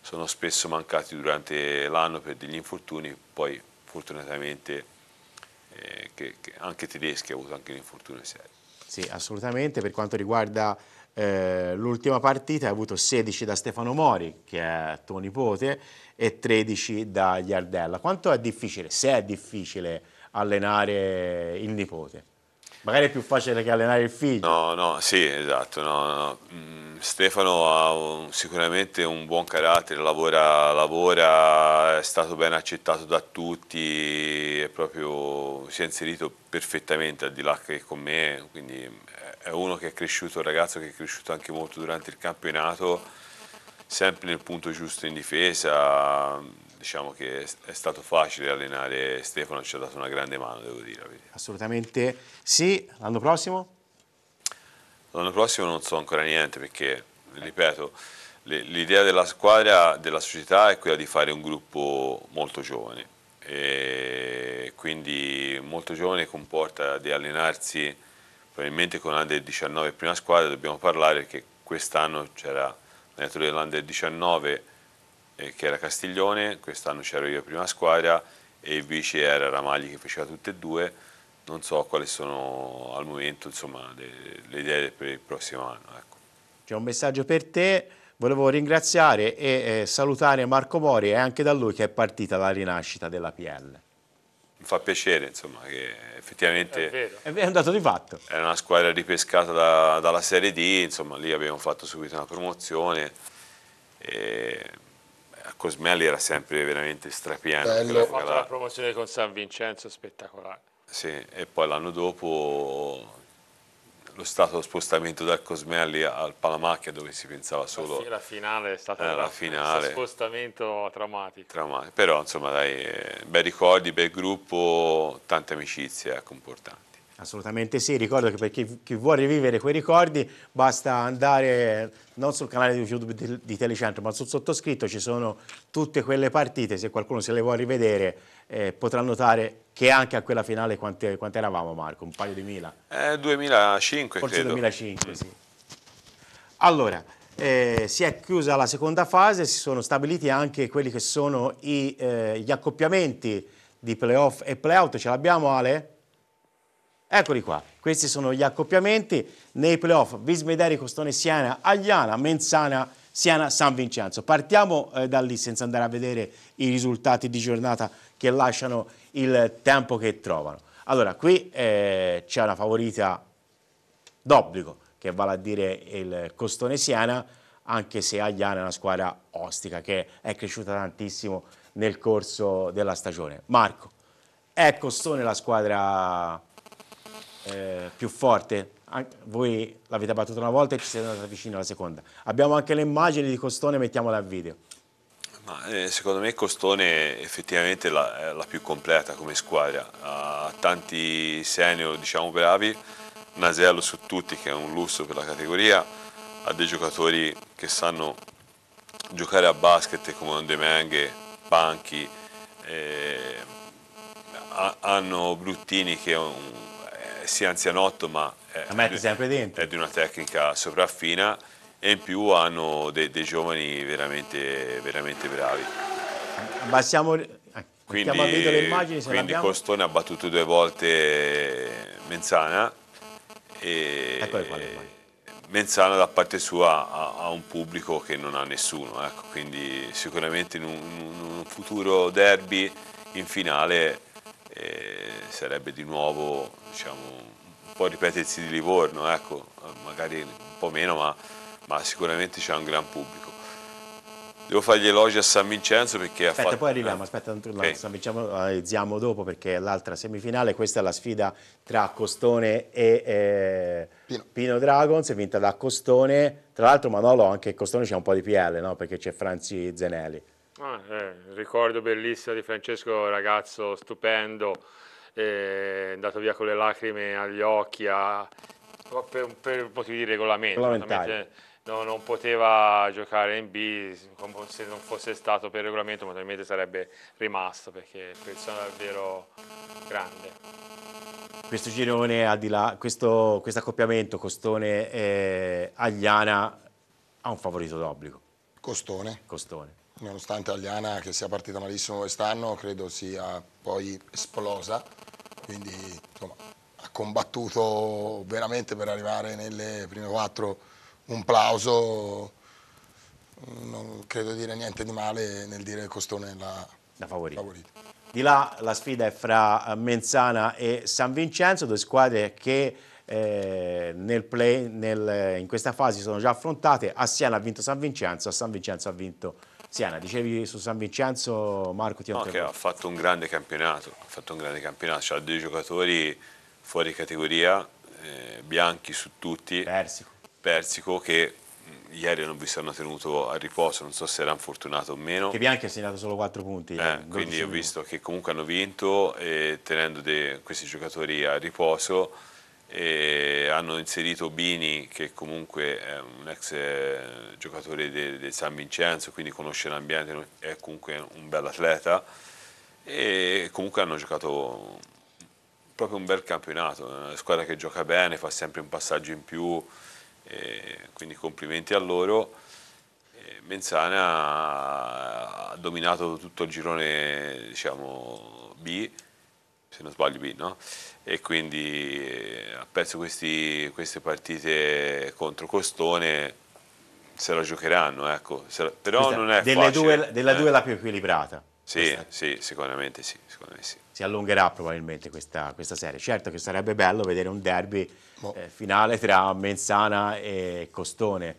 sono spesso mancati durante l'anno per degli infortuni, poi fortunatamente eh, che, che anche Tedeschi ha avuto anche un infortunio serio. Sì, assolutamente. Per quanto riguarda eh, l'ultima partita, ha avuto 16 da Stefano Mori, che è tuo nipote, e 13 da Iardella. Quanto è difficile, se è difficile, allenare il nipote? Magari è più facile che allenare il figlio. No, no, sì, esatto. No, no. Mm, Stefano ha un, sicuramente un buon carattere, lavora, lavora, è stato ben accettato da tutti, è proprio, si è inserito perfettamente al di là che con me, quindi è uno che è cresciuto, un ragazzo che è cresciuto anche molto durante il campionato, sempre nel punto giusto in difesa, diciamo che è stato facile allenare Stefano, ci ha dato una grande mano, devo dire. Assolutamente sì, l'anno prossimo? L'anno prossimo non so ancora niente perché, ripeto, l'idea della squadra, della società è quella di fare un gruppo molto giovane e quindi molto giovane comporta di allenarsi probabilmente con l'Under 19 prima squadra, dobbiamo parlare che quest'anno c'era l'allenatore dell'Under 19 eh, che era Castiglione, quest'anno c'ero io prima squadra e il vice era Ramagli che faceva tutte e due, non so quali sono al momento insomma, le, le, idee per il prossimo anno. Ecco. C'è un messaggio per te, volevo ringraziare e eh, salutare Marco Mori e anche da lui che è partita la rinascita della PL. Mi fa piacere insomma, che effettivamente è, è, un dato di fatto. È una squadra ripescata da, dalla Serie D, insomma, lì abbiamo fatto subito una promozione. E a Cosmelli era sempre veramente strapieno. Bello. Ho fatto la promozione con San Vincenzo, spettacolare. Sì, e poi l'anno dopo lo stato spostamento dal Cosmelli al Palamacchia dove si pensava solo... Sì, la finale è stata eh, la finale. spostamento traumatico. traumatico. Però insomma dai, bei ricordi, bel gruppo, tante amicizie, ecco, importante. Assolutamente sì, ricordo che per chi, chi, vuole rivivere quei ricordi basta andare non sul canale di YouTube di, di Telecentro ma sul sottoscritto ci sono tutte quelle partite, se qualcuno se le vuole rivedere eh, potrà notare che anche a quella finale quante, quante eravamo Marco? Un paio di mila? Eh, 2005 Forse credo. 2005 sì. Allora, eh, si è chiusa la seconda fase, si sono stabiliti anche quelli che sono i, eh, gli accoppiamenti di playoff e playout, ce l'abbiamo Ale? Eccoli qua, questi sono gli accoppiamenti nei playoff Vismederi, Costone, Siena, Agliana, Menzana, Siena, San Vincenzo. Partiamo eh, da lì senza andare a vedere i risultati di giornata che lasciano il tempo che trovano. Allora, qui eh, c'è una favorita d'obbligo, che vale a dire il Costone Siena, anche se Agliana è una squadra ostica che è cresciuta tantissimo nel corso della stagione. Marco, è Costone la squadra eh, più forte. Anche, voi l'avete battuta una volta e ci siete andati vicino alla seconda. Abbiamo anche le immagini di Costone, mettiamola a video. Ma, eh, secondo me Costone è effettivamente la, è la più completa come squadra, ha tanti senior diciamo, bravi, Nasello su tutti che è un lusso per la categoria, ha dei giocatori che sanno giocare a basket come Ondemenghe, Panchi, eh, hanno Bruttini che è un sia anzianotto ma è, è, di una tecnica sopraffina e in più hanno dei, dei giovani veramente, veramente bravi. Abbassiamo eh, quindi, immagini, quindi Costone ha battuto due volte Menzana e ecco Menzana da parte sua ha, ha, un pubblico che non ha nessuno, ecco, quindi sicuramente in un, in un futuro derby in finale sarebbe di nuovo diciamo, un po' ripetersi di Livorno, ecco, magari un po' meno, ma, ma sicuramente c'è un gran pubblico. Devo fare gli elogi a San Vincenzo perché aspetta, ha fatto... Aspetta, poi arriviamo, aspetta, non okay. San Vincenzo analizziamo eh, dopo perché è l'altra semifinale, questa è la sfida tra Costone e eh, Pino. Pino Dragons, vinta da Costone, tra l'altro Manolo anche Costone c'è un po' di PL, no? perché c'è Franzi Zenelli. Ah, eh, ricordo bellissimo di Francesco, ragazzo stupendo, eh, andato via con le lacrime agli occhi a, per, per, motivi di regolamento. No, non poteva giocare in B se non fosse stato per regolamento, ma probabilmente sarebbe rimasto perché è persona davvero grande. Questo girone, al di là, questo, quest accoppiamento Costone-Agliana ha un favorito d'obbligo. Costone. Costone nonostante Aliana che sia partita malissimo quest'anno, credo sia poi esplosa, quindi insomma, ha combattuto veramente per arrivare nelle prime quattro un plauso, non credo dire niente di male nel dire che Costone la, la favorita. favorita. Di là la sfida è fra Menzana e San Vincenzo, due squadre che eh, nel play, nel, in questa fase sono già affrontate. A Siena ha vinto San Vincenzo, a San Vincenzo ha vinto Siena. Dicevi su San Vincenzo, Marco ti ha no, che ha fatto un grande campionato, ha fatto un grande campionato, cioè, ha dei giocatori fuori categoria, eh, bianchi su tutti. Persico. Persico che mm, ieri non vi sono tenuto a riposo, non so se era infortunato o meno. Che Bianchi ha segnato solo 4 punti. Eh, cioè, quindi ho visto che comunque hanno vinto tenendo questi giocatori a riposo e hanno inserito Bini che comunque è un ex eh, giocatore del San Vincenzo quindi conosce l'ambiente è comunque un bel atleta e comunque hanno giocato proprio un bel campionato una squadra che gioca bene fa sempre un passaggio in più quindi complimenti a loro Menzana ha dominato tutto il girone diciamo, B se non sbaglio B, no? E quindi eh, apprezzo questi, queste partite contro Costone, se la giocheranno, ecco. La, però Questa, non è delle facile. Due, della eh. due la più equilibrata. Sì, sì, sicuramente sì, sicuramente sì. Si allungherà probabilmente questa, questa, serie. Certo che sarebbe bello vedere un derby oh. eh, finale tra Menzana e Costone.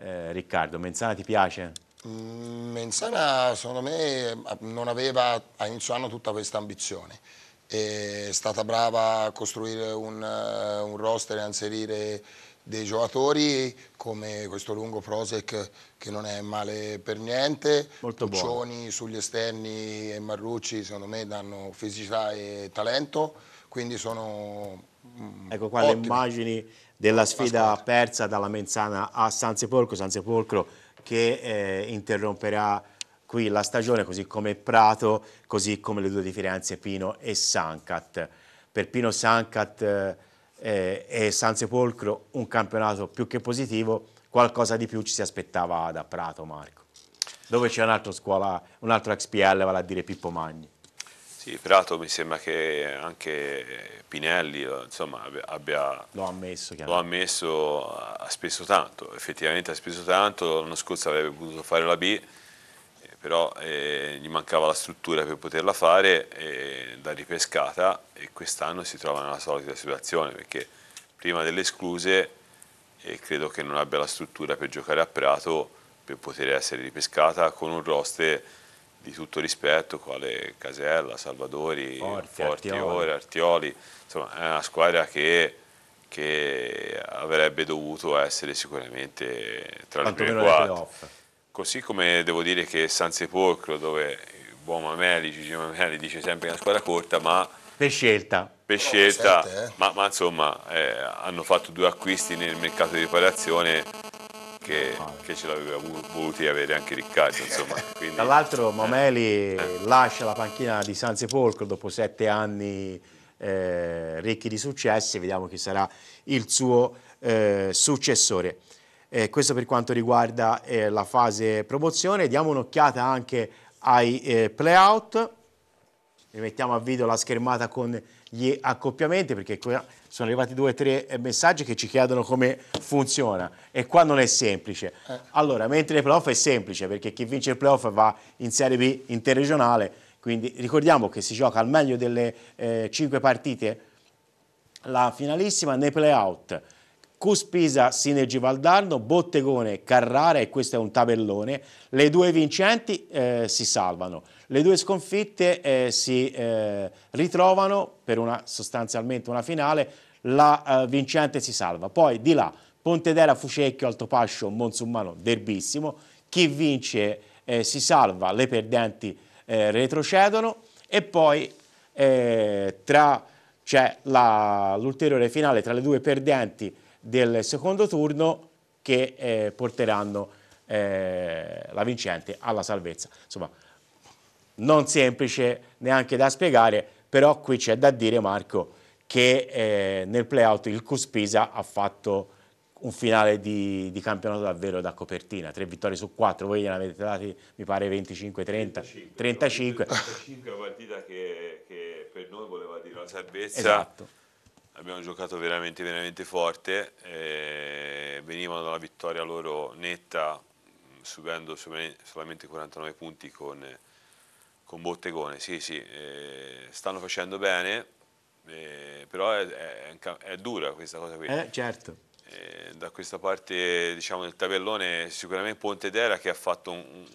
Eh, Riccardo, Menzana ti piace? Mm, Menzana secondo me eh, non aveva a inizio anno tutta questa ambizione è stata brava a costruire un, eh, un roster e a inserire dei giocatori come questo lungo Prosec che non è male per niente, Molto Puccioni buono. sugli esterni e Marrucci secondo me danno fisicità e talento, quindi sono mm, Ecco qua ottimi. le immagini della sfida persa dalla Menzana a San Sepolcro, San Sepolcro che eh, interromperà qui la stagione, così come Prato, così come le due di Firenze, Pino e Sancat. Per Pino Sancat eh, e Sansepolcro un campionato più che positivo, qualcosa di più ci si aspettava da Prato, Marco. Dove c'è un altro scuola, un altro XPL, vale a dire Pippo Magni. Sì, Prato mi sembra che anche Pinelli insomma, abbia, lo ha ammesso, lo ha, ammesso ha speso tanto, effettivamente ha speso tanto, l'anno scorso avrebbe potuto fare la B, però eh, gli mancava la struttura per poterla fare eh, da ripescata e quest'anno si trova nella solita situazione perché prima delle escluse eh, credo che non abbia la struttura per giocare a Prato per poter essere ripescata con un roster di tutto rispetto quale Casella, Salvadori, Forti, Forti Artioli. Ora, Artioli, insomma è una squadra che che avrebbe dovuto essere sicuramente tra le prime quattro. Così come devo dire che San Sepolcro, dove il buon Mameli, Gigi Mameli dice sempre che è una squadra corta, ma... Per scelta. Per scelta, oh, sente, eh. ma, ma, insomma eh, hanno fatto due acquisti nel mercato di riparazione che, ah. che, ce l'aveva voluti avere anche Riccardo. Quindi... Tra l'altro eh. Mameli eh. lascia la panchina di San Sepolcro dopo sette anni eh, ricchi di successi, vediamo chi sarà il suo eh, successore. Eh, questo per quanto riguarda eh, la fase promozione. Diamo un'occhiata anche ai eh, playout. Rimettiamo a video la schermata con gli accoppiamenti perché sono arrivati due o tre eh, messaggi che ci chiedono come funziona e qua non è semplice. Eh. Allora, mentre nei playoff è semplice perché chi vince il playoff va in Serie B interregionale, quindi ricordiamo che si gioca al meglio delle eh, cinque partite la finalissima nei playout Cuspisa Sinergi Valdarno, Bottegone Carrara e questo è un tabellone, le due vincenti eh, si salvano, le due sconfitte eh, si eh, ritrovano per una, sostanzialmente una finale, la eh, vincente si salva, poi di là Pontedera, Fucecchio, Altopascio, Monsummano, Derbissimo, chi vince eh, si salva, le perdenti eh, retrocedono e poi tra c'è l'ulteriore finale tra le due perdenti del secondo turno che eh, porteranno eh, la vincente alla salvezza. Insomma, non semplice neanche da spiegare, però qui c'è da dire Marco che eh, nel playout il Cuspisa ha fatto un finale di, di, campionato davvero da copertina, tre vittorie su quattro, voi gliene avete dati mi pare 25, 30, 35. 35. 35 partita che, che, per noi voleva dire la salvezza. Esatto abbiamo giocato veramente, veramente forte, eh, venivano dalla vittoria loro netta, subendo solamente 49 punti con, con Bottegone, sì sì, eh, stanno facendo bene, eh, però è, è, è dura questa cosa qui. Eh, certo da questa parte diciamo, del tabellone sicuramente Ponte d'Era che ha fatto un,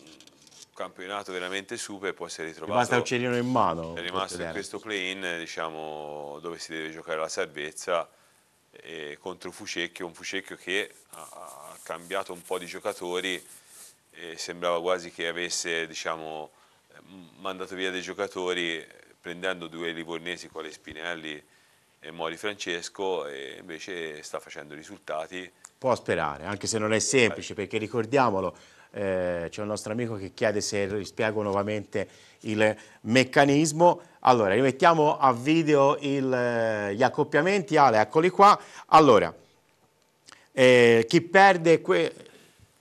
campionato veramente super poi si è ritrovato basta un cerino in mano è rimasto in questo play-in diciamo, dove si deve giocare la salvezza eh, contro Fucecchio un Fucecchio che ha, cambiato un po' di giocatori eh, sembrava quasi che avesse diciamo, mandato via dei giocatori prendendo due livornesi quali Spinelli e Mori Francesco e invece sta facendo risultati può sperare anche se non è semplice eh. perché ricordiamolo eh, c'è un nostro amico che chiede se rispiego nuovamente il meccanismo. Allora, rimettiamo a video il, eh, gli accoppiamenti, Ale, eccoli qua. Allora, eh, chi perde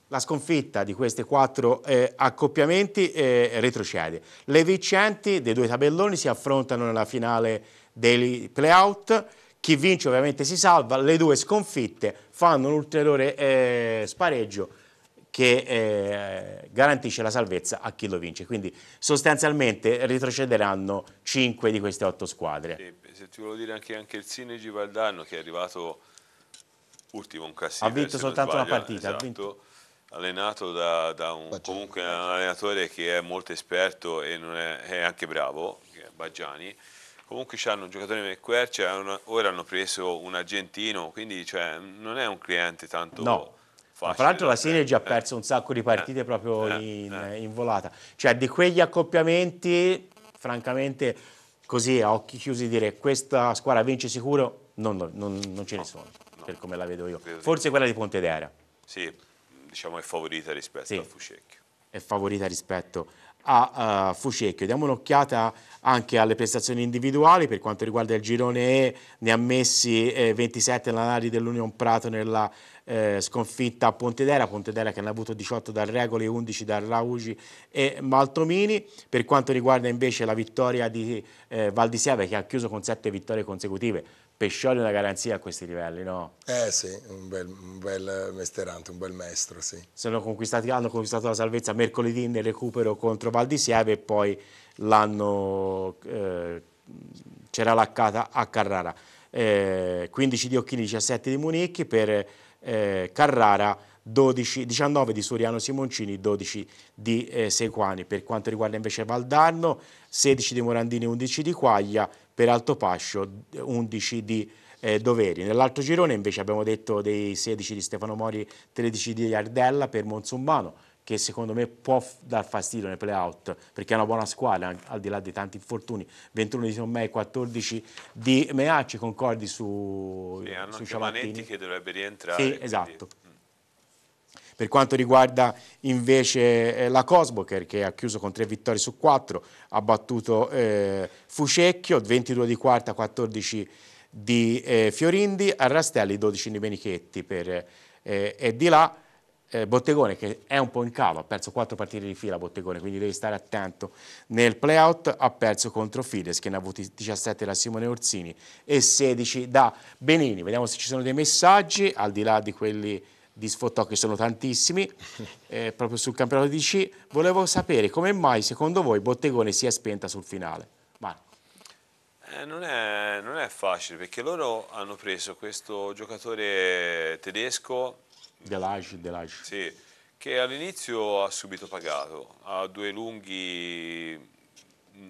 la sconfitta di questi quattro eh, accoppiamenti eh, retrocede. Le vincenti dei due tabelloni si affrontano nella finale dei playout. Chi vince ovviamente si salva, le due sconfitte fanno un ulteriore spareggio che eh, garantisce la salvezza a chi lo vince. Quindi sostanzialmente retrocederanno 5 di queste 8 squadre. E se ti volevo dire anche, anche il Sinegi Valdanno che è arrivato ultimo in Cassiver. Ha vinto soltanto sbaglio, una partita. Esatto, ha vinto. Allenato da, da un, comunque, un, allenatore che è molto esperto e è, è, anche bravo, che è Baggiani. Comunque hanno un giocatore come Quercia, ora hanno preso un argentino, quindi cioè, non è un cliente tanto... No facile. Tra l'altro la Sinegi ha già eh, eh. perso un sacco di partite eh, proprio eh, in, eh. in, volata. Cioè di quegli accoppiamenti, francamente, così a occhi chiusi dire questa squadra vince sicuro, non, non, non ce ne no, sono, no, per come la vedo io. Forse quella di Pontedera. Sì, diciamo è favorita rispetto sì, a Fuscecchio. È favorita rispetto a uh, Fucecchio. Diamo un'occhiata anche alle prestazioni individuali per quanto riguarda il girone E, ne ha messi eh, 27 l'Anari dell'Union Prato nella eh, sconfitta a Pontedera, Pontedera che ne ha avuto 18 dal Regoli, 11 dal Raugi e Maltomini. Per quanto riguarda invece la vittoria di eh, Val di Siave che ha chiuso con 7 vittorie consecutive, Pescioli è una garanzia a questi livelli, no? Eh sì, un bel, un bel mesterante, un bel maestro, sì. hanno conquistato la salvezza mercoledì nel recupero contro Val di Sieve e poi l'hanno... Eh, c'era l'accata a Carrara. Eh, 15 di Occhini, 17 di Municchi per eh, Carrara, 12, 19 di Soriano Simoncini, 12 di eh, Sequani. Per quanto riguarda invece Valdarno, 16 di Morandini, 11 di Quaglia, per Altopascio 11 di eh, Doveri. Nell'altro girone invece abbiamo detto dei 16 di Stefano Mori, 13 di Ardella per Monsummano, che secondo me può dar fastidio nei playout perché è una buona squadra al di là dei tanti infortuni 21 di Sommei, 14 di Meacci concordi su sì, hanno su Giovanetti che dovrebbe rientrare sì esatto quindi... Mm. Per quanto riguarda invece eh, la Cosboker che ha chiuso con tre vittorie su quattro, ha battuto eh, Fucecchio, 22 di quarta, 14 di eh, Fiorindi, Arrastelli 12 di Benichetti per, eh, e di là eh, Bottegone che è un po' in calo, ha perso quattro partite di fila Bottegone, quindi devi stare attento. Nel playout ha perso contro Fides che ne ha avuti 17 da Simone Orsini e 16 da Benini. Vediamo se ci sono dei messaggi, al di là di quelli di sfottò che sono tantissimi, eh, proprio sul campionato di C. Volevo sapere come mai secondo voi Bottegone si è spenta sul finale. Eh, non, è, non è facile perché loro hanno preso questo giocatore tedesco Delage, Delage. Sì, che all'inizio ha subito pagato, ha due lunghi mm,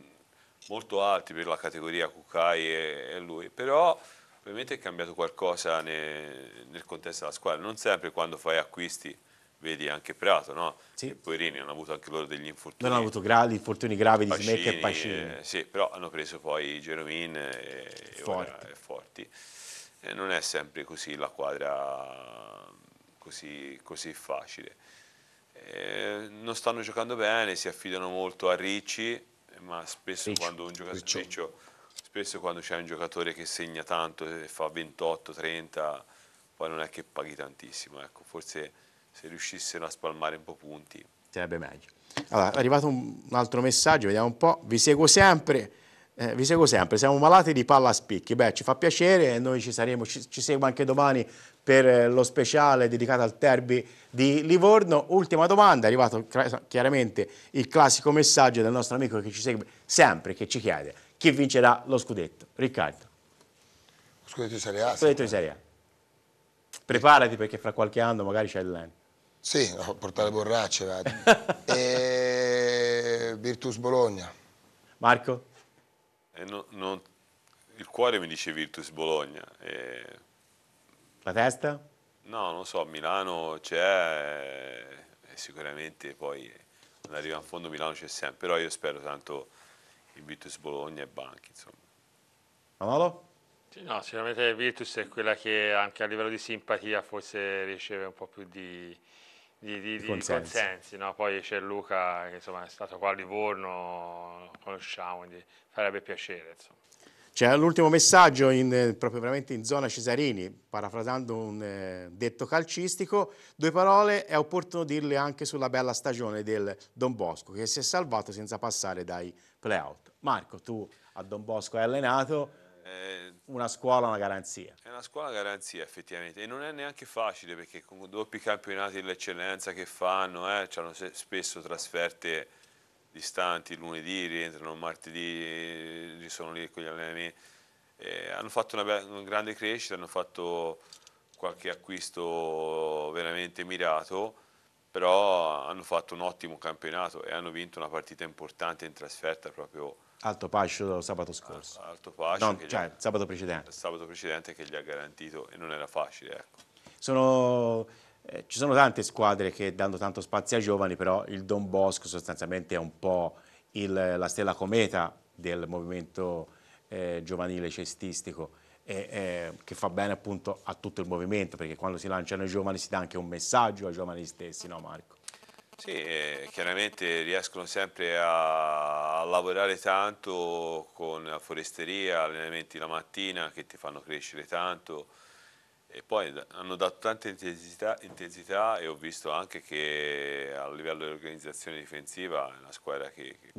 molto alti per la categoria Cucai e, e lui, però ovviamente è cambiato qualcosa nel, nel contesto della squadra, non sempre quando fai acquisti vedi anche Prato, no? Sì. E Poerini hanno avuto anche loro degli infortuni. Non hanno avuto gra infortuni gravi di Smecca e Pacini. Eh, sì, però hanno preso poi Geromin e, e, Forti. E Forti. non è sempre così la quadra così, così facile. Eh, non stanno giocando bene, si affidano molto a Ricci, ma spesso Riccio. quando un giocatore... Riccio. Riccio, spesso quando c'è un giocatore che segna tanto e fa 28-30, poi non è che paghi tantissimo. Ecco, forse se riuscissero a spalmare un po' punti. Sarebbe meglio. Allora, è arrivato un altro messaggio, vediamo un po'. Vi seguo sempre eh, vi seguo sempre, siamo malati di palla a spicchi, beh ci fa piacere e noi ci saremo, ci, ci seguo anche domani per eh, lo speciale dedicato al Terbi di Livorno. Ultima domanda, è arrivato chiaramente il classico messaggio del nostro amico che ci segue sempre, che ci chiede chi vincerà lo scudetto. Riccardo. Scudetto di Serie A. Scudetto di Serie A. Preparati perché fra qualche anno magari c'è il Len. Sì, no, portare borracce. e... Virtus Bologna. Marco? non, non, il cuore mi dice Virtus Bologna. E... La testa? No, non so, Milano c'è e sicuramente poi quando arriva in fondo Milano c'è sempre, però io spero tanto il Virtus Bologna e Banchi, insomma. Manolo? No, sicuramente Virtus è quella che anche a livello di simpatia forse riceve un po' più di, di, di, di consensi. consensi no? Poi c'è Luca che insomma, è stato qua a Livorno, lo conosciamo, quindi farebbe piacere. Insomma. C'è l'ultimo messaggio, in, eh, proprio veramente in zona Cesarini, parafrasando un eh, detto calcistico, due parole è opportuno dirle anche sulla bella stagione del Don Bosco, che si è salvato senza passare dai playout. Marco, tu a Don Bosco hai allenato, eh, una scuola una garanzia. È una scuola una garanzia effettivamente e non è neanche facile perché con doppi campionati dell'eccellenza che fanno, eh, hanno spesso trasferte distanti, lunedì rientrano, martedì eh, sono lì con gli allenamenti, eh, hanno fatto una, una grande crescita, hanno fatto qualche acquisto veramente mirato però hanno fatto un ottimo campionato e hanno vinto una partita importante in trasferta proprio Alto Pascio sabato scorso. Ah, Alto Pascio, no, cioè, ha, sabato precedente. Sabato precedente che gli ha garantito e non era facile. Ecco. Sono, eh, ci sono tante squadre che danno tanto spazio ai giovani, però il Don Bosco sostanzialmente è un po' il, la stella cometa del movimento eh, giovanile cestistico, eh, che fa bene appunto a tutto il movimento, perché quando si lanciano i giovani si dà anche un messaggio ai giovani stessi, no Marco? Sì, eh, chiaramente riescono sempre a, lavorare tanto con la foresteria, allenamenti la mattina che ti fanno crescere tanto e poi hanno dato tanta intensità, intensità e ho visto anche che a livello di organizzazione difensiva è una squadra che, che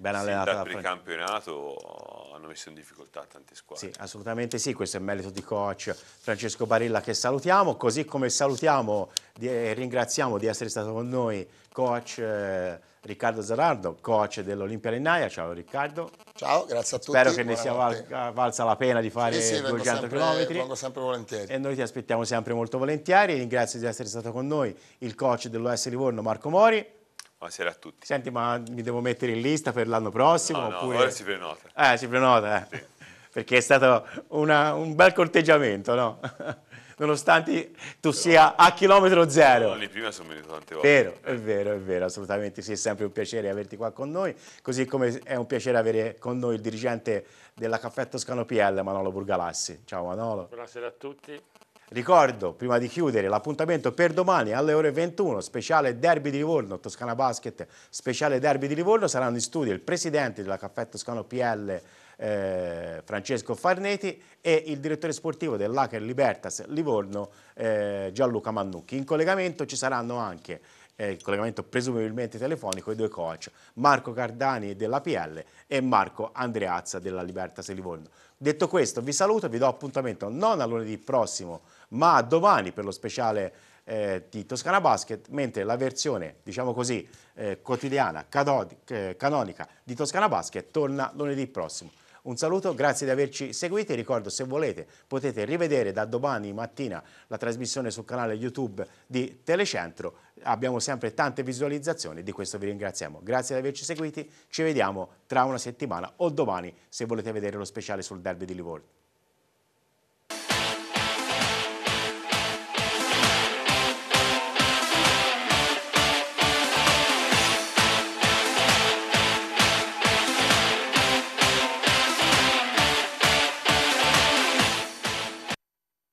ben allenata la Francia. campionato hanno messo in difficoltà tante squadre. Sì, assolutamente sì, questo è il merito di coach Francesco Barilla che salutiamo, così come salutiamo eh, e ringraziamo di essere stato con noi coach eh, Riccardo Zarardo, coach dell'Olimpia Lennaia. Ciao Riccardo. Ciao, grazie a tutti. Spero che ne sia val valsa la pena di fare sì, sì, 200 km. Vengo sempre volentieri. E noi ti aspettiamo sempre molto volentieri. Ringrazio di essere stato con noi il coach dell'OS Livorno Marco Mori. Buonasera a tutti. Senti, ma mi devo mettere in lista per l'anno prossimo? No, no, oppure... ora si prenota. Eh, si prenota, eh. Sì. Perché è stato una, un bel corteggiamento, no? Nonostante tu Però... sia a chilometro zero. No, lì prima sono venuto tante volte. Vero, è vero, è vero, assolutamente sì, è sempre un piacere averti qua con noi, così come è un piacere avere con noi il dirigente della Caffè Toscano PL, Manolo Burgalassi. Ciao Manolo. Buonasera a tutti. Ricordo, prima di chiudere, l'appuntamento per domani alle ore 21, speciale derby di Livorno, Toscana Basket, speciale derby di Livorno, saranno in studio il presidente della Caffè Toscano PL, eh, Francesco Farneti e il direttore sportivo dell'Acher Libertas Livorno, eh, Gianluca Mannucchi. In collegamento ci saranno anche eh, il collegamento presumibilmente telefonico, i due coach, Marco Cardani della PL e Marco Andreazza della Libertas Livorno. Detto questo, vi saluto e vi do appuntamento non a lunedì prossimo, ma domani per lo speciale eh, di Toscana Basket, mentre la versione, diciamo così, eh, quotidiana, eh, canonica di Toscana Basket torna lunedì prossimo. Un saluto, grazie di averci seguiti, ricordo se volete potete rivedere da domani mattina la trasmissione sul canale YouTube di Telecentro, abbiamo sempre tante visualizzazioni, di questo vi ringraziamo. Grazie di averci seguiti, ci vediamo tra una settimana o domani se volete vedere lo speciale sul derby di Livorno.